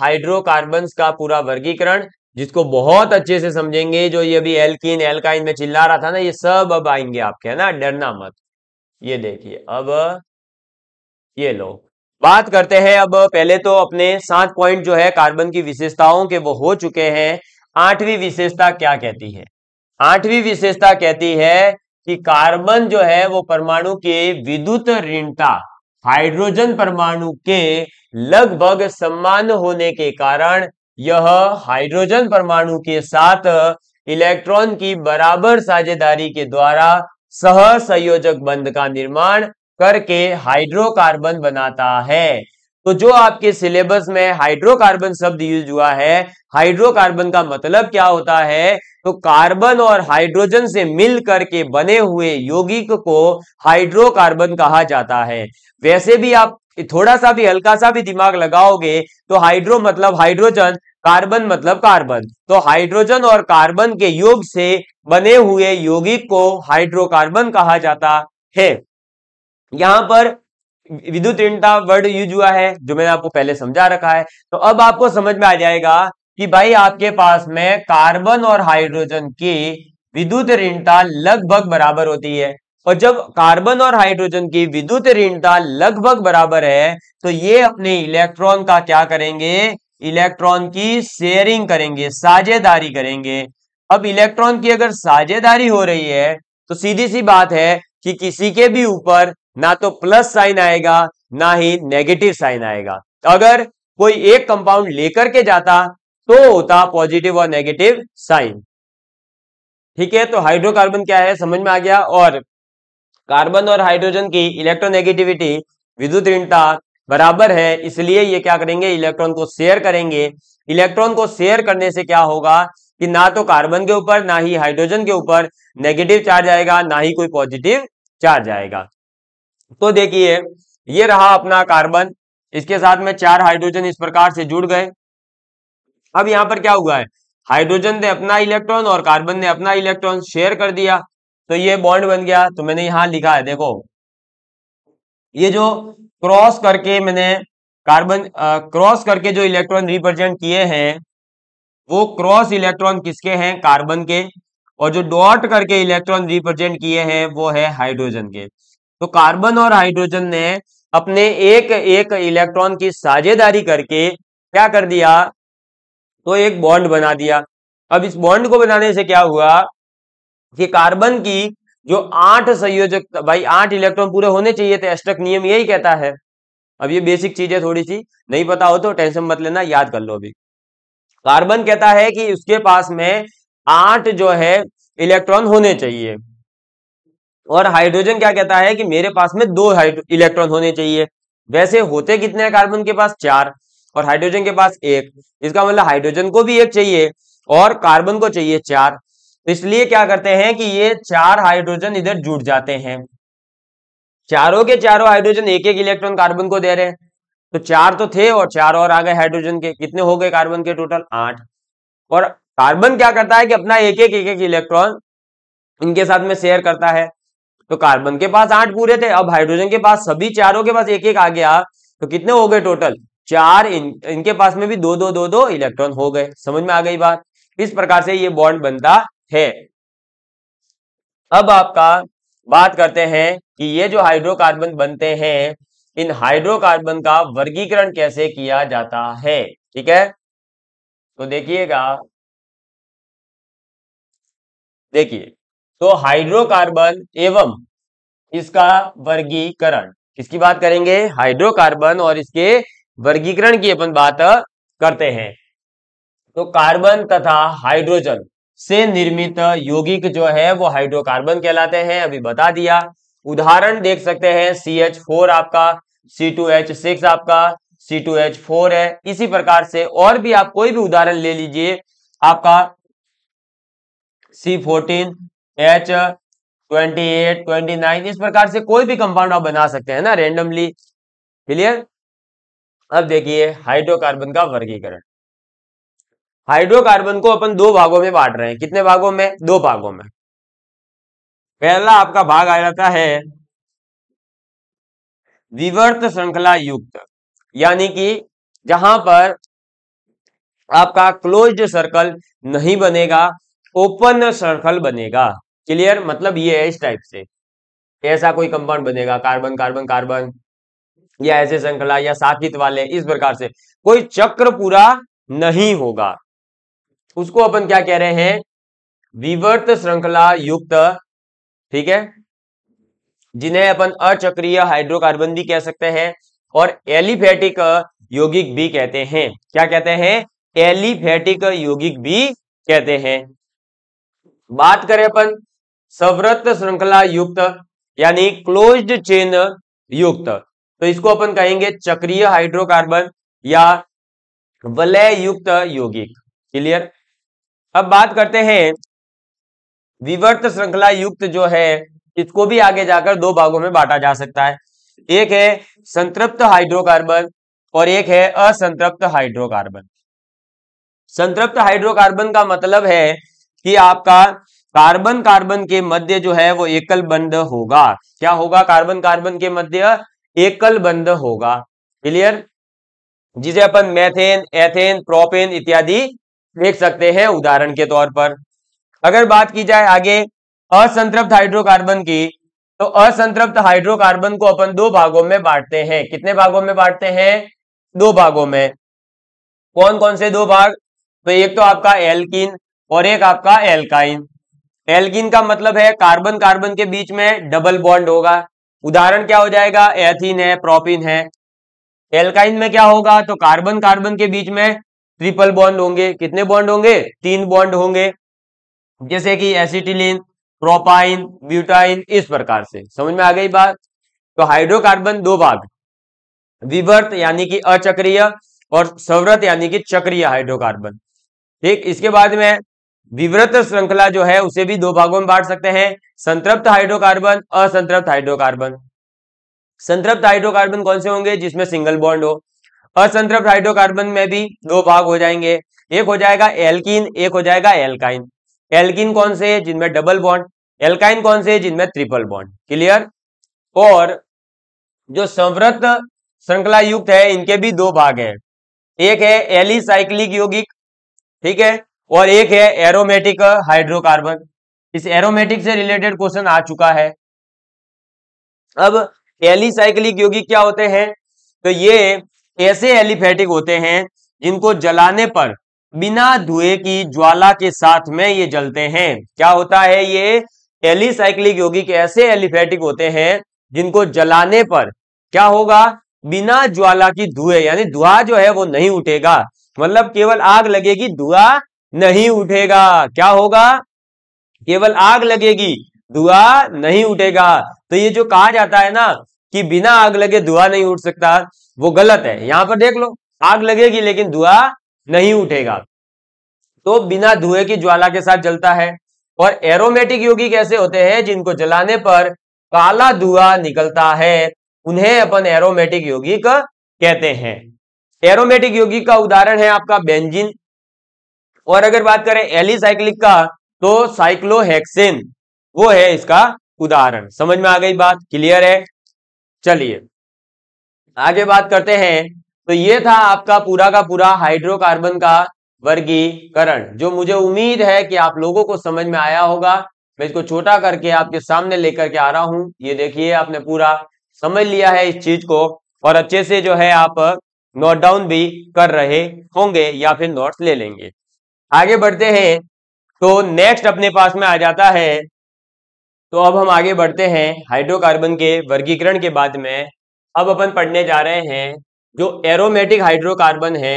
हाइड्रोकार्बन्स का पूरा वर्गीकरण जिसको बहुत अच्छे से समझेंगे जो ये अभी एल्किन एल्काइन में चिल्ला रहा था ना ये सब अब आएंगे आपके है ना डरना मत ये देखिए अब ये लो बात करते हैं अब पहले तो अपने सात पॉइंट जो है कार्बन की विशेषताओं के वो हो चुके हैं आठवीं विशेषता क्या कहती है आठवीं विशेषता कहती है कि कार्बन जो है वो परमाणु के विद्युत ऋणता हाइड्रोजन परमाणु के लगभग समान होने के कारण यह हाइड्रोजन परमाणु के साथ इलेक्ट्रॉन की बराबर साझेदारी के द्वारा सह संयोजक बंध का निर्माण करके हाइड्रोकार्बन बनाता है तो जो आपके सिलेबस में हाइड्रोकार्बन शब्द यूज हुआ है हाइड्रोकार्बन का मतलब क्या होता है तो कार्बन और हाइड्रोजन से मिल करके बने हुए यौगिक को हाइड्रोकार्बन कहा जाता है वैसे भी आप थोड़ा सा भी हल्का सा भी दिमाग लगाओगे तो हाइड्रो मतलब हाइड्रोजन कार्बन मतलब कार्बन तो हाइड्रोजन और कार्बन के योग से बने हुए यौगिक को हाइड्रोकार्बन कहा जाता है यहां पर विद्युत ऋणता वर्ड यूज हुआ है जो मैंने आपको पहले समझा रखा है तो अब आपको समझ में आ जाएगा कि भाई आपके पास में कार्बन और हाइड्रोजन की विद्युत ऋणता लगभग बराबर होती है और जब कार्बन और हाइड्रोजन की विद्युत ऋणता लगभग बराबर है तो ये अपने इलेक्ट्रॉन का क्या करेंगे इलेक्ट्रॉन की शेयरिंग करेंगे साझेदारी करेंगे अब इलेक्ट्रॉन की अगर साझेदारी हो रही है तो सीधी सी बात है कि किसी के भी ऊपर ना तो प्लस साइन आएगा ना ही नेगेटिव साइन आएगा अगर कोई एक कंपाउंड लेकर के जाता तो होता पॉजिटिव और नेगेटिव साइन ठीक है तो हाइड्रोकार्बन क्या है समझ में आ गया और कार्बन और हाइड्रोजन की इलेक्ट्रोनेगेटिविटी विद्युत ऋणता बराबर है इसलिए ये क्या करेंगे इलेक्ट्रॉन को शेयर करेंगे इलेक्ट्रॉन को शेयर करने से क्या होगा कि ना तो कार्बन के ऊपर ना ही हाइड्रोजन के ऊपर नेगेटिव चार्ज आएगा ना ही कोई पॉजिटिव चार्ज आएगा तो देखिए ये रहा अपना कार्बन इसके साथ में चार हाइड्रोजन इस प्रकार से जुड़ गए अब यहां पर क्या हुआ है हाइड्रोजन ने अपना इलेक्ट्रॉन और कार्बन ने अपना इलेक्ट्रॉन शेयर कर दिया तो ये बॉन्ड बन गया तो मैंने यहां लिखा है देखो ये जो क्रॉस करके मैंने कार्बन क्रॉस करके जो इलेक्ट्रॉन रिप्रेजेंट किए हैं वो क्रॉस इलेक्ट्रॉन किसके हैं कार्बन के और जो डॉट करके इलेक्ट्रॉन रिप्रेजेंट किए हैं वो है हाइड्रोजन के तो कार्बन और हाइड्रोजन ने अपने एक एक इलेक्ट्रॉन की साझेदारी करके क्या कर दिया तो एक बॉन्ड बना दिया अब इस बॉन्ड को बनाने से क्या हुआ कि कार्बन की जो आठ संयोजक भाई आठ इलेक्ट्रॉन पूरे होने चाहिए थे अष्टक नियम यही कहता है अब ये बेसिक चीज है थोड़ी सी नहीं पता हो तो टेंशन मत लेना याद कर लो अभी कार्बन कहता है कि उसके पास में आठ जो है इलेक्ट्रॉन होने चाहिए और हाइड्रोजन क्या कहता है कि मेरे पास में दो इलेक्ट्रॉन होने चाहिए वैसे होते कितने हैं कार्बन के पास चार और हाइड्रोजन के पास एक इसका मतलब हाइड्रोजन को भी एक चाहिए और कार्बन को चाहिए चार तो इसलिए क्या करते हैं कि ये चार हाइड्रोजन इधर जुट जाते हैं चारों के चारों हाइड्रोजन एक एक इलेक्ट्रॉन कार्बन को दे रहे हैं तो चार तो थे और चार और आ गए हाइड्रोजन के कितने हो गए कार्बन के टोटल आठ और कार्बन क्या करता है कि अपना एक एक एक एक इलेक्ट्रॉन इनके साथ में शेयर करता है तो कार्बन के पास आठ पूरे थे अब हाइड्रोजन के पास सभी चारों के पास एक एक आ गया तो कितने हो गए टोटल चार इन, इनके पास में भी दो दो दो दो इलेक्ट्रॉन हो गए समझ में आ गई बात इस प्रकार से ये बॉन्ड बनता है अब आपका बात करते हैं कि ये जो हाइड्रोकार्बन बनते हैं इन हाइड्रोकार्बन का वर्गीकरण कैसे किया जाता है ठीक है तो देखिएगा देखिए तो हाइड्रोकार्बन एवं इसका वर्गीकरण किसकी बात करेंगे हाइड्रोकार्बन और इसके वर्गीकरण की अपन बात करते हैं तो कार्बन तथा हाइड्रोजन से निर्मित यौगिक जो है वो हाइड्रोकार्बन कहलाते हैं अभी बता दिया उदाहरण देख सकते हैं सी एच फोर आपका सी टू एच सिक्स आपका सी टू एच फोर है इसी प्रकार से और भी आप कोई भी उदाहरण ले लीजिए आपका C fourteen H twenty eight twenty nine इस प्रकार से कोई भी कंपाउंड आप बना सकते हैं ना रेंडमली क्लियर अब देखिए हाइड्रोकार्बन का वर्गीकरण हाइड्रोकार्बन को अपन दो भागों में बांट रहे हैं कितने भागों में दो भागों में पहला आपका भाग आ जाता है विवर्त श्रृंखला युक्त यानी कि जहां पर आपका क्लोज्ड सर्कल नहीं बनेगा ओपन सर्कल बनेगा क्लियर मतलब ये है इस टाइप से ऐसा कोई कंपाउंड बनेगा कार्बन कार्बन कार्बन या ऐसे श्रृंखला या साकित वाले इस प्रकार से कोई चक्र पूरा नहीं होगा उसको अपन क्या कह रहे हैं विवर्त श्रृंखला युक्त ठीक है जिन्हें अपन अचक्रीय हाइड्रोकार्बन भी कह सकते हैं और एलिफेटिक यौगिक भी कहते हैं क्या कहते हैं एलिफेटिक यौगिक भी कहते हैं बात करें अपन सवरत्न श्रृंखला युक्त यानी क्लोज्ड चेन युक्त तो इसको अपन कहेंगे चक्रीय हाइड्रोकार्बन या वलय युक्त यौगिक क्लियर अब बात करते हैं विवर्त श्रृंखला युक्त जो है इसको भी आगे जाकर दो भागों में बांटा जा सकता है एक है संतृप्त हाइड्रोकार्बन और एक है असंतृप्त हाइड्रोकार्बन संतृप्त हाइड्रोकार्बन का मतलब है कि आपका कार्बन कार्बन के मध्य जो है वो एकल बंद होगा क्या होगा कार्बन कार्बन के मध्य एकल बंद होगा क्लियर जिसे अपन मैथेन एथेन प्रोपेन इत्यादि देख सकते हैं उदाहरण के तौर पर अगर बात की जाए आगे असंतृप्त हाइड्रोकार्बन की तो असंतृप्त हाइड्रोकार्बन को अपन दो भागों में बांटते हैं कितने भागों में बांटते हैं दो भागों में कौन कौन से दो भाग तो एक तो आपका एल्किन और एक आपका एल्काइन एल्गिन का मतलब है कार्बन कार्बन के बीच में डबल बॉन्ड होगा उदाहरण क्या हो जाएगा एथिन है प्रोपिन है एल्काइन में क्या होगा तो कार्बन कार्बन के बीच में ट्रिपल बॉन्ड होंगे कितने बॉन्ड होंगे तीन बॉन्ड होंगे जैसे कि एसिटिलिन प्रोपाइन ब्यूटाइन इस प्रकार से समझ में आ गई बात तो हाइड्रोकार्बन दो भाग विवर्त यानी कि अचक्रीय और सवरत यानी कि चक्रिय हाइड्रोकार्बन ठीक इसके बाद में विव्रत श्रृंखला जो है उसे भी दो भागों में बांट सकते हैं संतृप्त हाइड्रोकार्बन असंतृप्त हाइड्रोकार्बन संतृप्त हाइड्रोकार्बन कौन से होंगे जिसमें सिंगल बॉन्ड हो असंतृप्त हाइड्रोकार्बन में भी दो भाग हो जाएंगे एक हो जाएगा एल्किन एक हो जाएगा एल्काइन एल्किन कौन से है जिनमें डबल बॉन्ड एल्काइन कौन से है जिनमें ट्रिपल बॉन्ड क्लियर और जो संवृत श्रृंखला युक्त है इनके भी दो भाग हैं एक है एलिसाइक्लिक यौगिक ठीक है और एक है एरोमेटिक हाइड्रोकार्बन इस एरोमेटिक से रिलेटेड क्वेश्चन आ चुका है अब एलिसाइक्लिक यौगिक क्या होते हैं तो ये ऐसे एलिफेटिक होते हैं जिनको जलाने पर बिना धुएं की ज्वाला के साथ में ये जलते हैं क्या होता है ये एलिसाइक्लिक यौगिक ऐसे एलिफेटिक होते हैं जिनको जलाने पर क्या होगा बिना ज्वाला की धुएं यानी धुआं जो है वो नहीं उठेगा मतलब केवल आग लगेगी धुआं नहीं उठेगा क्या होगा केवल आग लगेगी धुआं नहीं उठेगा तो ये जो कहा जाता है ना कि बिना आग लगे धुआं नहीं उठ सकता वो गलत है यहां पर देख लो आग लगेगी लेकिन धुआं नहीं उठेगा तो बिना धुएं की ज्वाला के साथ जलता है और एरोमेटिक योगी कैसे होते हैं जिनको जलाने पर काला धुआं निकलता है उन्हें अपन एरोमेटिक यौगिक कहते हैं एरोमेटिक यौगिक का उदाहरण है आपका बेंजिन और अगर बात करें एलिसाइक्लिक का तो साइक्लोहेक्सेन वो है इसका उदाहरण समझ में आ गई बात क्लियर है चलिए आगे बात करते हैं तो ये था आपका पूरा का पूरा हाइड्रोकार्बन का वर्गीकरण जो मुझे उम्मीद है कि आप लोगों को समझ में आया होगा मैं इसको छोटा करके आपके सामने लेकर के आ रहा हूं ये देखिए आपने पूरा समझ लिया है इस चीज को और अच्छे से जो है आप नोट डाउन भी कर रहे होंगे या फिर नोट्स ले लेंगे आगे बढ़ते हैं तो नेक्स्ट अपने पास में आ जाता है तो अब हम आगे बढ़ते हैं हाइड्रोकार्बन के वर्गीकरण के बाद में अब अपन पढ़ने जा रहे हैं जो एरोमेटिक हाइड्रोकार्बन है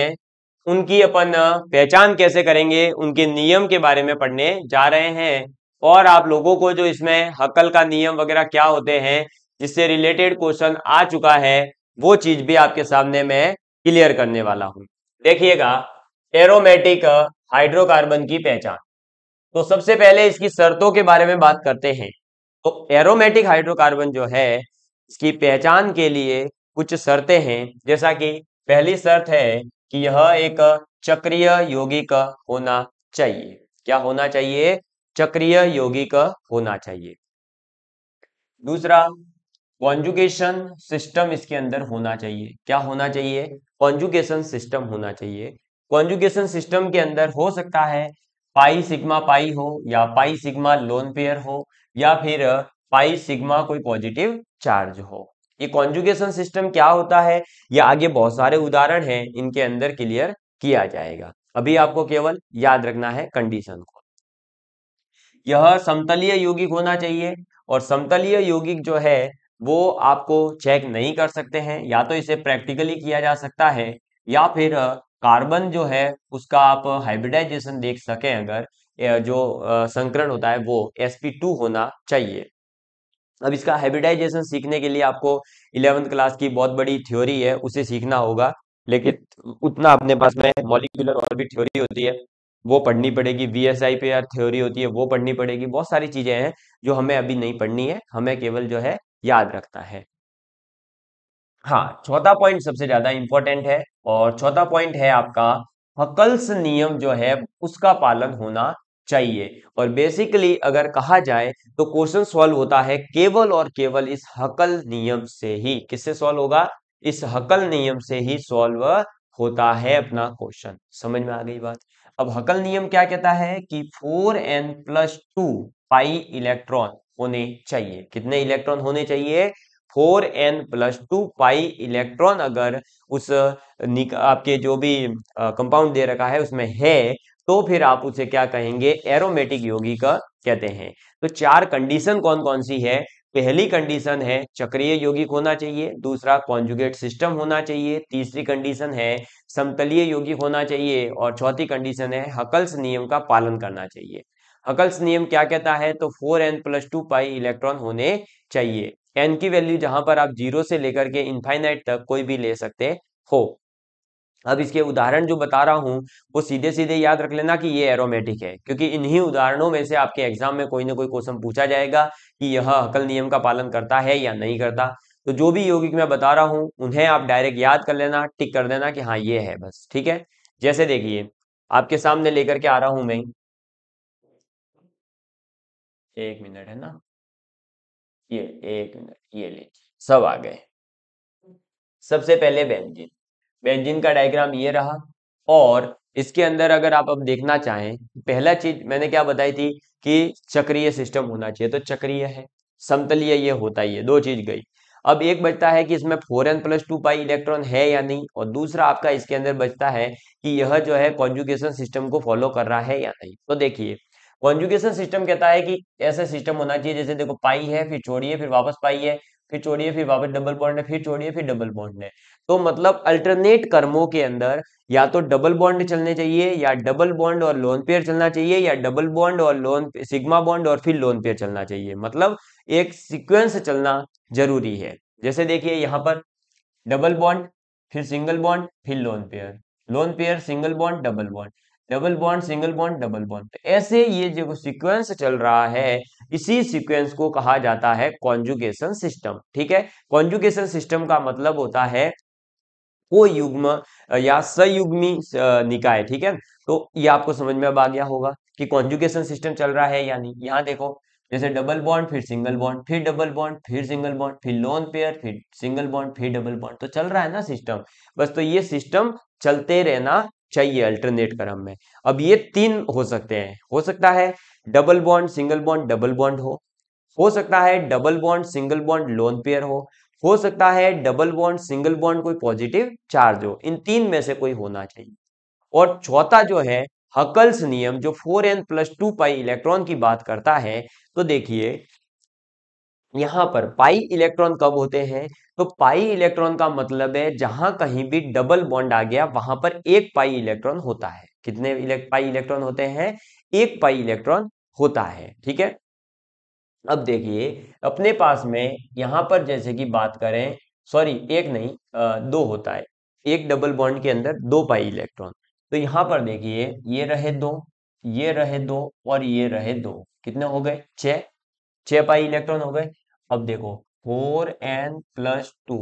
उनकी अपन पहचान कैसे करेंगे उनके नियम के बारे में पढ़ने जा रहे हैं और आप लोगों को जो इसमें हकल का नियम वगैरह क्या होते हैं जिससे रिलेटेड क्वेश्चन आ चुका है वो चीज भी आपके सामने मैं क्लियर करने वाला हूँ देखिएगा एरोमेटिक हाइड्रोकार्बन की पहचान तो सबसे पहले इसकी शर्तों के बारे में बात करते हैं तो एरोमेटिक हाइड्रोकार्बन जो है इसकी पहचान के लिए कुछ शर्तें हैं जैसा कि पहली शर्त है कि यह एक चक्रीय यौगिक होना चाहिए क्या होना चाहिए चक्रीय यौगिक होना चाहिए दूसरा कॉन्जुकेशन सिस्टम इसके अंदर होना चाहिए क्या होना चाहिए कॉन्जुकेशन सिस्टम होना चाहिए कॉन्जुकेशन सिस्टम के अंदर हो सकता है पाई सिग्मा पाई हो या पाई सिग्मा लोन पेयर हो या फिर पाई सिग्मा कोई पॉजिटिव चार्ज हो ये कॉन्जुकेशन सिस्टम क्या होता है या आगे बहुत सारे उदाहरण हैं इनके अंदर क्लियर किया जाएगा अभी आपको केवल याद रखना है कंडीशन को यह समतलीय यौगिक होना चाहिए और समतलीय यौगिक जो है वो आपको चेक नहीं कर सकते हैं या तो इसे प्रैक्टिकली किया जा सकता है या फिर कार्बन जो है उसका आप हाइब्रिडाइजेशन देख सकें अगर जो संकरण होता है वो sp2 होना चाहिए अब इसका हाइब्रिडाइजेशन सीखने के लिए आपको इलेवंथ क्लास की बहुत बड़ी थ्योरी है उसे सीखना होगा लेकिन उतना अपने पास में मॉलिकुलर और भी थ्योरी होती है वो पढ़नी पड़ेगी वी एस आई पे आर थ्योरी होती है वो पढ़नी पड़ेगी बहुत सारी चीजें हैं जो हमें अभी नहीं पढ़नी है हमें केवल जो है याद रखना है हाँ चौथा पॉइंट सबसे ज्यादा इंपॉर्टेंट है और चौथा पॉइंट है आपका हकल्स नियम जो है उसका पालन होना चाहिए और बेसिकली अगर कहा जाए तो क्वेश्चन सॉल्व होता है केवल और केवल इस हकल नियम से ही किससे सॉल्व होगा इस हकल नियम से ही सॉल्व होता है अपना क्वेश्चन समझ में आ गई बात अब हकल नियम क्या कहता है कि four n plus two pi electron होने चाहिए कितने इलेक्ट्रॉन होने चाहिए four n plus two pi electron अगर उस आपके जो भी कंपाउंड दे रखा है उसमें है तो फिर आप उसे क्या कहेंगे एरोमेटिक योगी का कहते हैं तो चार कंडीशन कौन कौन सी है पहली कंडीशन है चक्रीय योगिक होना चाहिए दूसरा कॉन्जुगेट सिस्टम होना चाहिए तीसरी कंडीशन है समतलीय योगिक होना चाहिए और चौथी कंडीशन है हकल्स नियम का पालन करना चाहिए हकल्स नियम क्या कहता है तो four n plus two pi electron होने चाहिए एन की वैल्यू जहां पर आप जीरो से लेकर के इनफाइनाइट तक कोई भी ले सकते हो अब इसके उदाहरण जो बता रहा हूं वो सीधे सीधे याद रख लेना कि ये एरोमेटिक है क्योंकि इन्हीं उदाहरणों में से आपके एग्जाम में कोई ना कोई क्वेश्चन पूछा जाएगा कि यह अकल नियम का पालन करता है या नहीं करता तो जो भी यौगिक मैं बता रहा हूं उन्हें आप डायरेक्ट याद कर लेना टिक कर देना कि हाँ ये है बस ठीक है जैसे देखिए आपके सामने लेकर के आ रहा हूं मैं एक मिनट है ना ये एक मिनट ये ले सब आ गए सबसे पहले बेंजीन बेंजीन का डायग्राम ये रहा और इसके अंदर अगर आप अब देखना चाहें पहला चीज मैंने क्या बताई थी कि चक्रीय सिस्टम होना चाहिए तो चक्रीय है समतलीय ये होता ही है दो चीज गई अब एक बचता है कि इसमें four n plus two pi electron है या नहीं और दूसरा आपका इसके अंदर बचता है कि यह जो है कॉन्जुकेशन सिस्टम को फॉलो कर रहा है या नहीं तो देखिए कॉन्जुकेशन सिस्टम कहता है कि ऐसा सिस्टम होना चाहिए जैसे देखो पाई है फिर छोड़िए फिर वापस पाई है फिर छोड़िए फिर वापस डबल बॉन्ड है फिर छोड़िए फिर डबल बॉन्ड है तो मतलब अल्टरनेट कर्मों के अंदर या तो डबल बॉन्ड चलने चाहिए या डबल बॉन्ड और लोन पेयर चलना चाहिए या डबल बॉन्ड और लोन सिग्मा बॉन्ड और फिर लोन पेयर चलना चाहिए मतलब एक सिक्वेंस चलना जरूरी है जैसे देखिए यहाँ पर डबल बॉन्ड फिर सिंगल बॉन्ड फिर lone pair lone pair single bond double bond double bond single bond double bond तो ऐसे ये जो सीक्वेंस चल रहा है इसी सीक्वेंस को कहा जाता है कॉन्जुगेशन सिस्टम ठीक है कॉन्जुगेशन सिस्टम का मतलब होता है को युग्म या सयुग्मी निकाय ठीक है तो ये आपको समझ में अब आ गया होगा कि कॉन्जुगेशन सिस्टम चल रहा है या नहीं यहाँ देखो जैसे डबल बॉन्ड फिर सिंगल बॉन्ड फिर डबल बॉन्ड फिर सिंगल बॉन्ड फिर लोन पेयर फिर सिंगल बॉन्ड फिर डबल बॉन्ड तो चल रहा है ना सिस्टम बस तो ये सिस्टम चलते रहना चाहिए अल्टरनेट क्रम में अब ये तीन हो सकते हैं हो सकता है double bond single bond double bond हो हो सकता है double bond single bond lone pair हो हो सकता है डबल बॉन्ड सिंगल बॉन्ड कोई पॉजिटिव चार्ज हो इन तीन में से कोई होना चाहिए और चौथा जो है हकल्स नियम जो four n plus two pi electron की बात करता है तो देखिए यहां पर पाई इलेक्ट्रॉन कब होते हैं तो पाई इलेक्ट्रॉन का मतलब है जहां कहीं भी डबल बॉन्ड आ गया वहां पर एक पाई इलेक्ट्रॉन होता है कितने पाई इलेक्ट्रॉन होते हैं एक पाई इलेक्ट्रॉन होता है ठीक है अब देखिए अपने पास में यहां पर जैसे कि बात करें सॉरी एक नहीं दो होता है एक डबल बॉन्ड के अंदर दो पाई इलेक्ट्रॉन तो यहां पर देखिए ये रहे दो ये रहे दो और ये रहे दो कितने हो गए छ पाई इलेक्ट्रॉन हो गए अब देखो फोर एन प्लस टू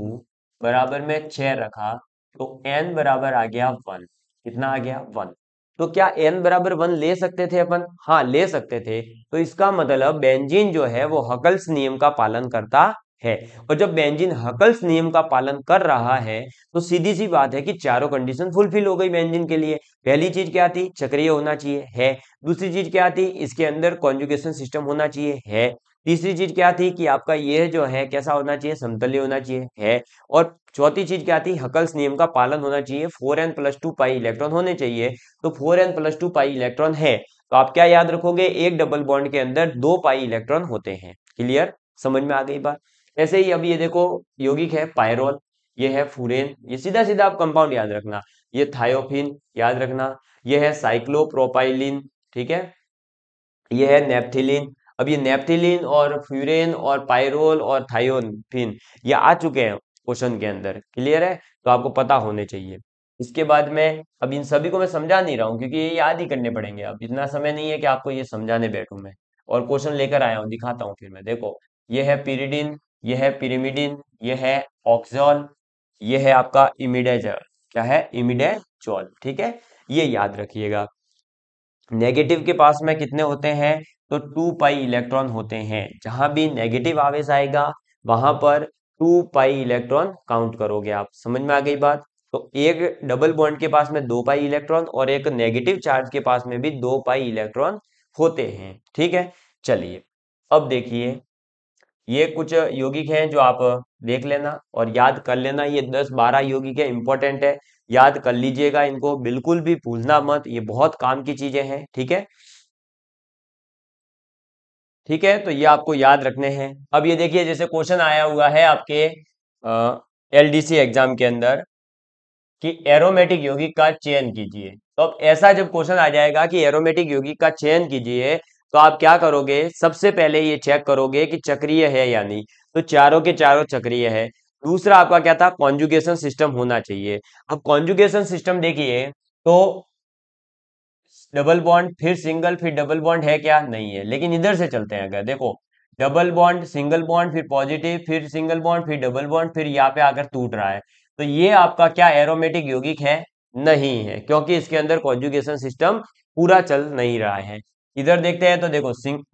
बराबर में छह रखा तो एन बराबर आ गया वन कितना आ गया वन तो क्या एन बराबर वन ले सकते थे अपन हाँ ले सकते थे तो इसका मतलब बेंजीन जो है वो हकल्स नियम का पालन करता है और जब बेंजीन हकल्स नियम का पालन कर रहा है तो सीधी सी बात है कि चारों कंडीशन फुलफिल हो गई बेंजीन के लिए पहली चीज क्या थी चक्रिय होना चाहिए है दूसरी चीज क्या थी इसके अंदर कॉन्जुकेशन सिस्टम होना चाहिए है तीसरी चीज क्या थी कि आपका यह जो है कैसा होना चाहिए समतल्य होना चाहिए है और चौथी चीज क्या थी हकल्स नियम का पालन होना चाहिए four n plus two pi electron होने चाहिए तो four n plus two pi electron है तो आप क्या याद रखोगे एक डबल बॉन्ड के अंदर दो पाई इलेक्ट्रॉन होते हैं क्लियर समझ में आ गई बात ऐसे ही अब ये देखो यौगिक है पायरोल ये है फूरेन ये सीधा सीधा आप कंपाउंड याद रखना ये थायोफिन याद रखना यह है साइक्लोप्रोपाइलिन ठीक है यह है नेप्थिलिन अब ये नेप्टिलिन और फ्यूरेन और पायरोल और थायोफिन ये आ चुके हैं क्वेश्चन के अंदर क्लियर है तो आपको पता होने चाहिए इसके बाद में अब इन सभी को मैं समझा नहीं रहा हूँ क्योंकि ये याद ही करने पड़ेंगे अब इतना समय नहीं है कि आपको ये समझाने बैठू मैं और क्वेश्चन लेकर आया हूँ दिखाता हूँ फिर मैं देखो ये है पीरिडिन ये है पिरीमिडिन ये है ऑक्सॉल ये है आपका इमिडेज क्या है इमिडेजॉल ठीक है ये याद रखिएगा नेगेटिव के पास में कितने होते हैं तो टू पाई इलेक्ट्रॉन होते हैं जहां भी नेगेटिव आवेश आएगा वहां पर टू पाई इलेक्ट्रॉन काउंट करोगे आप समझ में आ गई बात तो एक डबल बॉन्ड के पास में दो पाई इलेक्ट्रॉन और एक नेगेटिव चार्ज के पास में भी दो पाई इलेक्ट्रॉन होते हैं ठीक है चलिए अब देखिए ये कुछ यौगिक हैं जो आप देख लेना और याद कर लेना ये दस बारह यौगिक है इंपॉर्टेंट है याद कर लीजिएगा इनको बिल्कुल भी भूलना मत ये बहुत काम की चीजें हैं ठीक है ठीक है तो ये आपको याद रखने हैं अब ये देखिए जैसे क्वेश्चन आया हुआ है आपके सी एग्जाम के अंदर कि एरोमेटिक यौगिक का चयन कीजिए तो अब ऐसा जब क्वेश्चन आ जाएगा कि एरोमेटिक यौगिक का चयन कीजिए तो आप क्या करोगे सबसे पहले ये चेक करोगे कि चक्रीय है या नहीं तो चारों के चारों चक्रीय है दूसरा आपका क्या था कॉन्जुगेशन सिस्टम होना चाहिए अब कॉन्जुगेशन सिस्टम देखिए तो डबल बॉन्ड फिर सिंगल फिर डबल बॉन्ड है क्या नहीं है लेकिन इधर से चलते हैं अगर देखो डबल बॉन्ड सिंगल बॉन्ड फिर पॉजिटिव फिर सिंगल बॉन्ड फिर डबल बॉन्ड फिर यहाँ पे आकर टूट रहा है तो ये आपका क्या एरोमेटिक यौगिक है नहीं है क्योंकि इसके अंदर कॉन्जुगेशन सिस्टम पूरा चल नहीं रहा है इधर देखते हैं तो देखो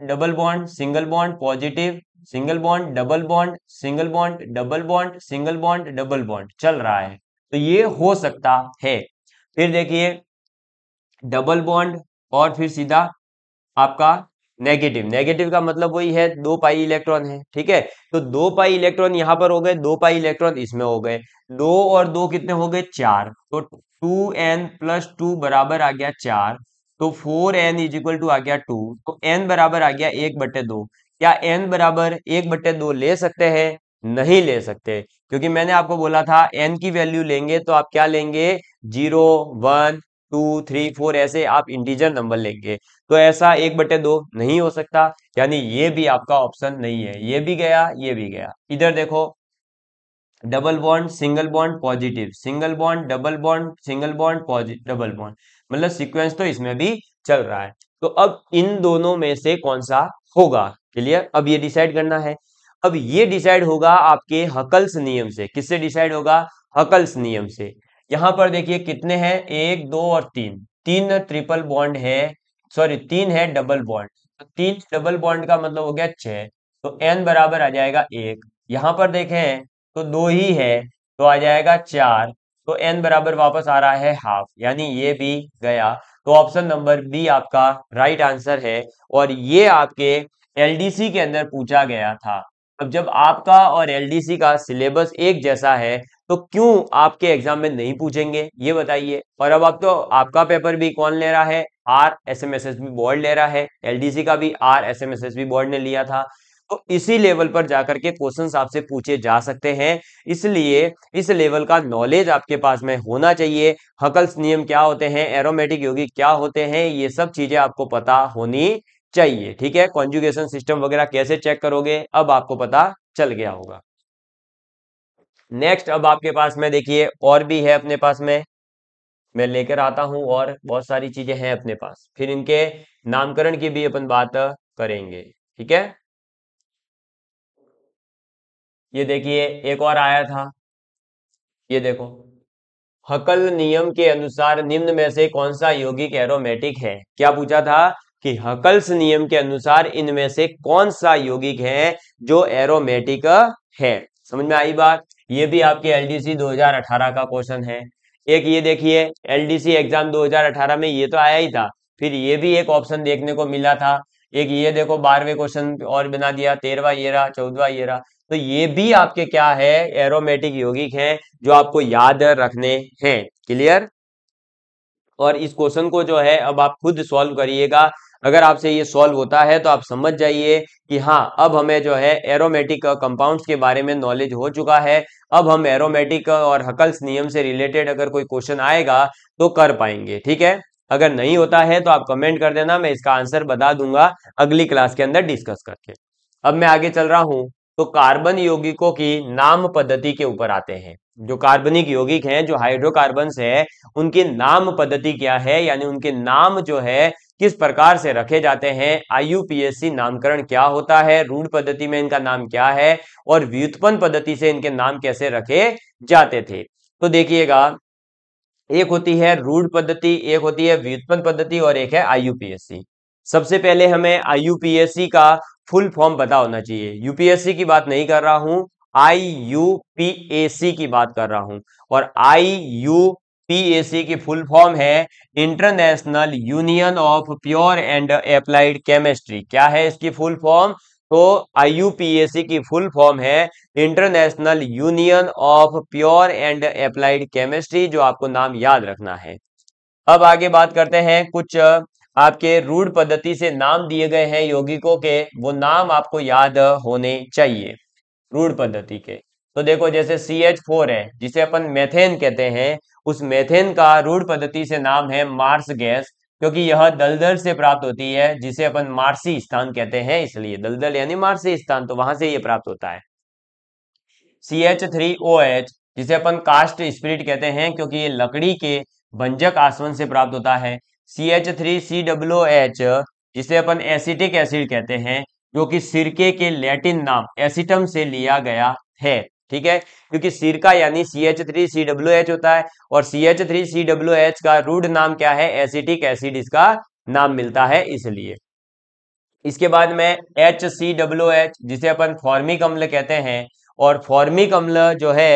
double bond single bond positive single bond double bond single bond double bond single bond double bond चल रहा है तो ये हो सकता है फिर देखिए डबल बॉन्ड और फिर सीधा आपका नेगेटिव नेगेटिव का मतलब वही है दो पाई इलेक्ट्रॉन है ठीक है तो दो पाई इलेक्ट्रॉन यहां पर हो गए दो पाई इलेक्ट्रॉन इसमें हो गए दो और दो कितने हो गए चार तो टू एन प्लस टू बराबर आ गया चार तो four n is equal to आ गया टू तो एन बराबर आ गया एक बट्टे दो क्या एन बराबर एक बट्टे दो ले सकते हैं नहीं ले सकते क्योंकि मैंने आपको बोला था एन की वैल्यू लेंगे तो आप क्या लेंगे zero one two three four ऐसे आप इंटीजर नंबर लेंगे तो ऐसा एक बटे दो नहीं हो सकता यानी ये भी आपका ऑप्शन नहीं है ये भी गया ये भी गया इधर देखो double bond single bond positive single bond double bond single bond positive double bond मतलब सीक्वेंस तो इसमें भी चल रहा है तो अब इन दोनों में से कौन सा होगा क्लियर अब ये डिसाइड करना है अब ये डिसाइड होगा आपके हकल्स नियम से किससे डिसाइड होगा हकल्स नियम से यहाँ पर देखिए कितने हैं एक दो और तीन तीन ट्रिपल बॉन्ड है सॉरी तीन है डबल बॉन्ड तो तीन डबल बॉन्ड का मतलब हो गया छः तो एन बराबर आ जाएगा एक यहां पर देखें तो दो ही है तो आ जाएगा चार तो एन बराबर वापस आ रहा है हाफ यानी ये भी गया तो ऑप्शन नंबर बी आपका राइट आंसर है और ये आपके एलडीसी के अंदर पूछा गया था अब जब आपका और एलडीसी का सिलेबस एक जैसा है तो क्यों आपके एग्जाम में नहीं पूछेंगे ये बताइए और अब आप तो आपका पेपर भी कौन ले रहा है R S M S S B board ले रहा है एलडीसी का भी R S M S S B board ने लिया था तो इसी लेवल पर जाकर के क्वेश्चन आपसे पूछे जा सकते हैं इसलिए इस लेवल का नॉलेज आपके पास में होना चाहिए हकल्स नियम क्या होते हैं एरोमेटिक योगी क्या होते हैं ये सब चीजें आपको पता होनी चाहिए ठीक है कॉन्जुगेशन सिस्टम वगैरह कैसे चेक करोगे अब आपको पता चल गया होगा नेक्स्ट अब आपके पास में देखिए और भी है अपने पास में मैं लेकर आता हूं और बहुत सारी चीजें हैं अपने पास फिर इनके नामकरण की भी अपन बात करेंगे ठीक है ये देखिए एक और आया था ये देखो हकल नियम के अनुसार निम्न में से कौन सा यौगिक एरोमेटिक है क्या पूछा था कि हकल्स नियम के अनुसार इनमें से कौन सा यौगिक है जो एरोमेटिक है समझ में आई बात ये भी आपके एलडीसी 2018 का क्वेश्चन है एक ये देखिए एलडीसी एग्जाम 2018 में ये तो आया ही था फिर ये भी एक ऑप्शन देखने को मिला था एक ये देखो बारहवें क्वेश्चन और बना दिया तेरहवा ये रहा चौदवा ये रहा तो ये भी आपके क्या है एरोमेटिक यौगिक है जो आपको याद रखने हैं क्लियर और इस क्वेश्चन को जो है अब आप खुद सॉल्व करिएगा अगर आपसे ये सॉल्व होता है तो आप समझ जाइए कि हाँ अब हमें जो है एरोमेटिक कंपाउंड्स के बारे में नॉलेज हो चुका है अब हम एरोमेटिक और हकल्स नियम से रिलेटेड अगर कोई क्वेश्चन आएगा तो कर पाएंगे ठीक है अगर नहीं होता है तो आप कमेंट कर देना मैं इसका आंसर बता दूंगा अगली क्लास के अंदर डिस्कस करके अब मैं आगे चल रहा हूं तो कार्बन यौगिकों की नाम पद्धति के ऊपर आते हैं जो कार्बनिक यौगिक हैं जो हाइड्रोकार्बन्स है उनकी नाम पद्धति क्या है यानी उनके नाम जो है किस प्रकार से रखे जाते हैं आईयूपीएससी नामकरण क्या होता है रूढ़ पद्धति में इनका नाम क्या है और व्युत्पन्न पद्धति से इनके नाम कैसे रखे जाते थे तो देखिएगा एक होती है रूढ़ पद्धति एक होती है व्युत्पन्न पद्धति और एक है आईयूपीएससी सबसे पहले हमें आईयूपीएससी का फुल फॉर्म पता होना चाहिए यूपीएससी की बात नहीं कर रहा हूं आई यू पी ए सी की बात कर रहा हूं और आई यू पीएसी की फुल फॉर्म है International Union of Pure and Applied Chemistry क्या है इसकी फुल फॉर्म तो आई की फुल फॉर्म है International Union of Pure and Applied Chemistry जो आपको नाम याद रखना है अब आगे बात करते हैं कुछ आपके रूढ़ पद्धति से नाम दिए गए हैं यौगिकों के वो नाम आपको याद होने चाहिए रूढ़ पद्धति के तो देखो जैसे सी एच फोर है जिसे अपन मेथेन कहते हैं उस मेथेन का रूढ़ पद्धति से नाम है मार्स गैस क्योंकि यह दलदल से प्राप्त होती है जिसे अपन मार्सी स्थान कहते हैं इसलिए दलदल यानी मार्सी स्थान तो वहां से ये प्राप्त होता है C H three O H जिसे अपन कास्ट स्प्रिट कहते हैं क्योंकि ये लकड़ी के भंजक आसवन से प्राप्त होता है C H three C W H जिसे अपन एसिटिक एसिड कहते हैं जो कि सिरके के लैटिन नाम एसिटम से लिया गया है ठीक है क्योंकि सिरका यानी C H three C W H होता है और C H three C W H का रूड नाम क्या है एसिटिक एसिड इसका नाम मिलता है इसलिए इसके बाद में एच सी डब्ल्यू एच जिसे अपन फॉर्मिक अम्ल कहते हैं और फॉर्मिक अम्ल जो है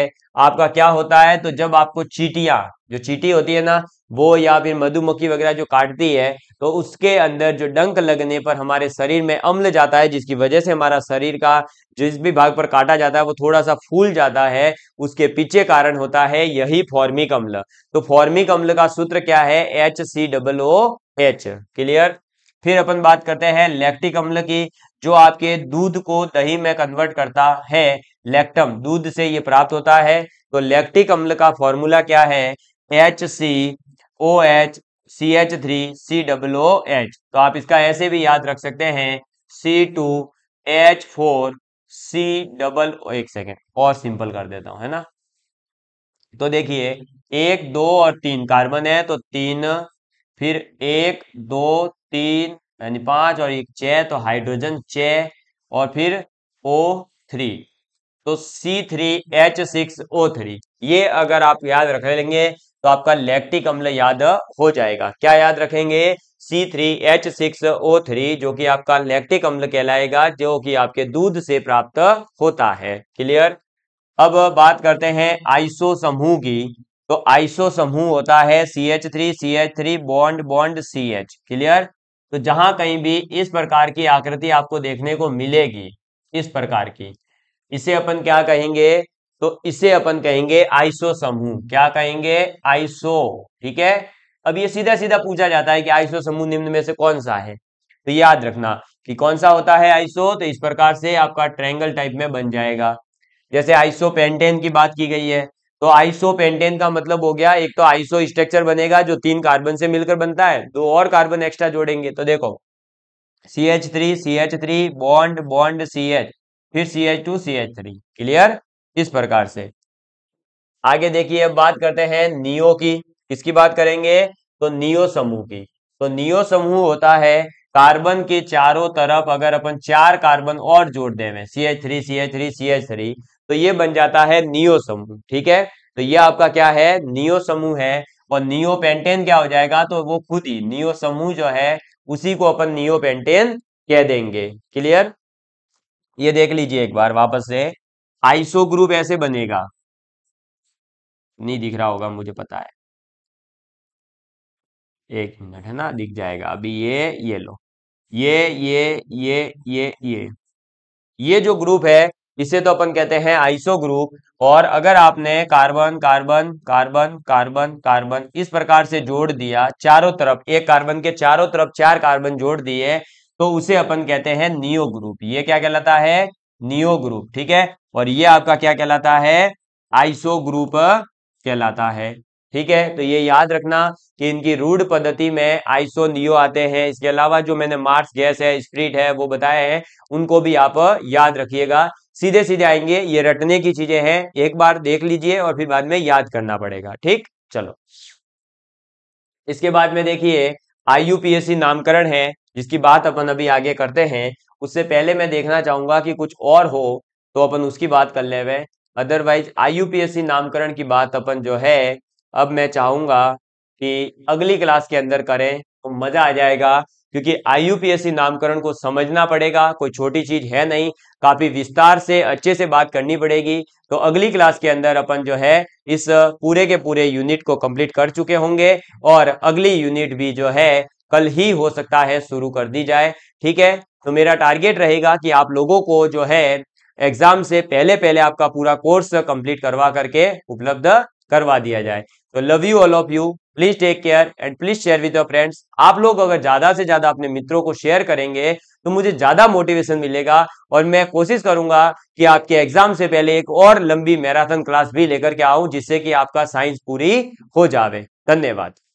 आपका क्या होता है तो जब आपको चीटियां जो चीटी होती है ना वो या फिर मधुमक्खी वगैरह जो काटती है तो उसके अंदर जो डंक लगने पर हमारे शरीर में अम्ल जाता है जिसकी वजह से हमारा शरीर का जिस भी भाग पर काटा जाता है वो थोड़ा सा फूल जाता है उसके पीछे कारण होता है यही फॉर्मिक अम्ल तो फॉर्मिक अम्ल का सूत्र क्या है H C double O H clear फिर अपन बात करते हैं लैक्टिक अम्ल की जो आपके दूध को दही में कन्वर्ट करता है लैक्टम दूध से ये प्राप्त होता है तो लैक्टिक अम्ल का फॉर्मूला क्या है H C O H C H three C O H तो आप इसका ऐसे भी याद रख सकते हैं C two H four C double एक सेकेंड और सिंपल कर देता हूं है ना तो देखिए एक दो और तीन कार्बन है तो तीन फिर एक दो तीन यानी पांच और एक छह तो हाइड्रोजन छह और फिर ओ थ्री तो C three H six O three ये अगर आप याद रख लेंगे तो आपका लैक्टिक अम्ल याद हो जाएगा क्या याद रखेंगे C three H six O three जो कि आपका लैक्टिक अम्ल कहलाएगा जो कि आपके दूध से प्राप्त होता है क्लियर अब बात करते हैं आइसो समूह की तो आइसो समूह होता है C H three C H three bond bond C H clear तो जहां कहीं भी इस प्रकार की आकृति आपको देखने को मिलेगी इस प्रकार की इसे अपन क्या कहेंगे तो इसे अपन कहेंगे आइसो समूह क्या कहेंगे आइसो ठीक है अब ये सीधा सीधा पूछा जाता है कि आइसो समूह निम्न में से कौन सा है तो याद रखना कि कौन सा होता है आइसो तो इस प्रकार से आपका ट्रायंगल टाइप में बन जाएगा जैसे आइसो पेंटेन की बात की गई है तो आइसो पेंटेन का मतलब हो गया एक तो आइसो स्ट्रक्चर बनेगा जो तीन कार्बन से मिलकर बनता है दो और कार्बन एक्स्ट्रा जोड़ेंगे तो देखो C H three C H three bond bond C H फिर C H two C H three clear इस प्रकार से आगे देखिए अब बात करते हैं नियो की किसकी बात करेंगे तो नियो समूह की तो नियो समूह होता है कार्बन के चारों तरफ अगर अपन चार कार्बन और जोड़ देवे C H three C H three C H three तो ये बन जाता है नियो समूह ठीक है तो ये आपका क्या है नियो समूह है और नियो पेंटेन क्या हो जाएगा तो वो खुद ही नियो समूह जो है उसी को अपन नियो पेंटेन कह देंगे क्लियर ये देख लीजिए एक बार वापस से आइसो ग्रुप ऐसे बनेगा नहीं दिख रहा होगा मुझे पता है एक मिनट है ना दिख जाएगा अभी ये ये लो ये ये ये ये ये ये जो ग्रुप है इसे तो अपन कहते हैं आइसो ग्रुप और अगर आपने carbon carbon carbon carbon carbon इस प्रकार से जोड़ दिया चारों तरफ एक कार्बन के चारों तरफ चार कार्बन जोड़ दिए तो उसे अपन कहते हैं नियो ग्रुप ये क्या कहलाता है नियो ग्रुप ठीक है और ये आपका क्या कहलाता है आइसो ग्रुप कहलाता है ठीक है तो ये याद रखना कि इनकी रूढ़ पद्धति में आइसो नियो आते हैं इसके अलावा जो मैंने मार्स गैस है स्प्रिट है वो बताए हैं उनको भी आप याद रखिएगा सीधे सीधे आएंगे ये रटने की चीजें हैं एक बार देख लीजिए और फिर बाद में याद करना पड़ेगा ठीक चलो इसके बाद में देखिए सी नामकरण है जिसकी बात अपन अभी आगे करते हैं उससे पहले मैं देखना चाहूंगा कि कुछ और हो तो अपन उसकी बात कर ले अदरवाइज आई नामकरण की बात अपन जो है अब मैं चाहूंगा कि अगली क्लास के अंदर करें तो मजा आ जाएगा क्योंकि आई नामकरण को समझना पड़ेगा कोई छोटी चीज है नहीं काफी विस्तार से अच्छे से बात करनी पड़ेगी तो अगली क्लास के अंदर अपन जो है इस पूरे के पूरे यूनिट को कंप्लीट कर चुके होंगे और अगली यूनिट भी जो है कल ही हो सकता है शुरू कर दी जाए ठीक है तो मेरा टारगेट रहेगा कि आप लोगों को जो है एग्जाम से पहले पहले आपका पूरा कोर्स कंप्लीट करवा करके उपलब्ध करवा दिया जाए तो love you all of you please take care and please share with your friends आप लोग अगर ज्यादा से ज्यादा अपने मित्रों को शेयर करेंगे तो मुझे ज्यादा मोटिवेशन मिलेगा और मैं कोशिश करूंगा कि आपके एग्जाम से पहले एक और लंबी मैराथन क्लास भी लेकर के आऊं जिससे कि आपका साइंस पूरी हो जावे धन्यवाद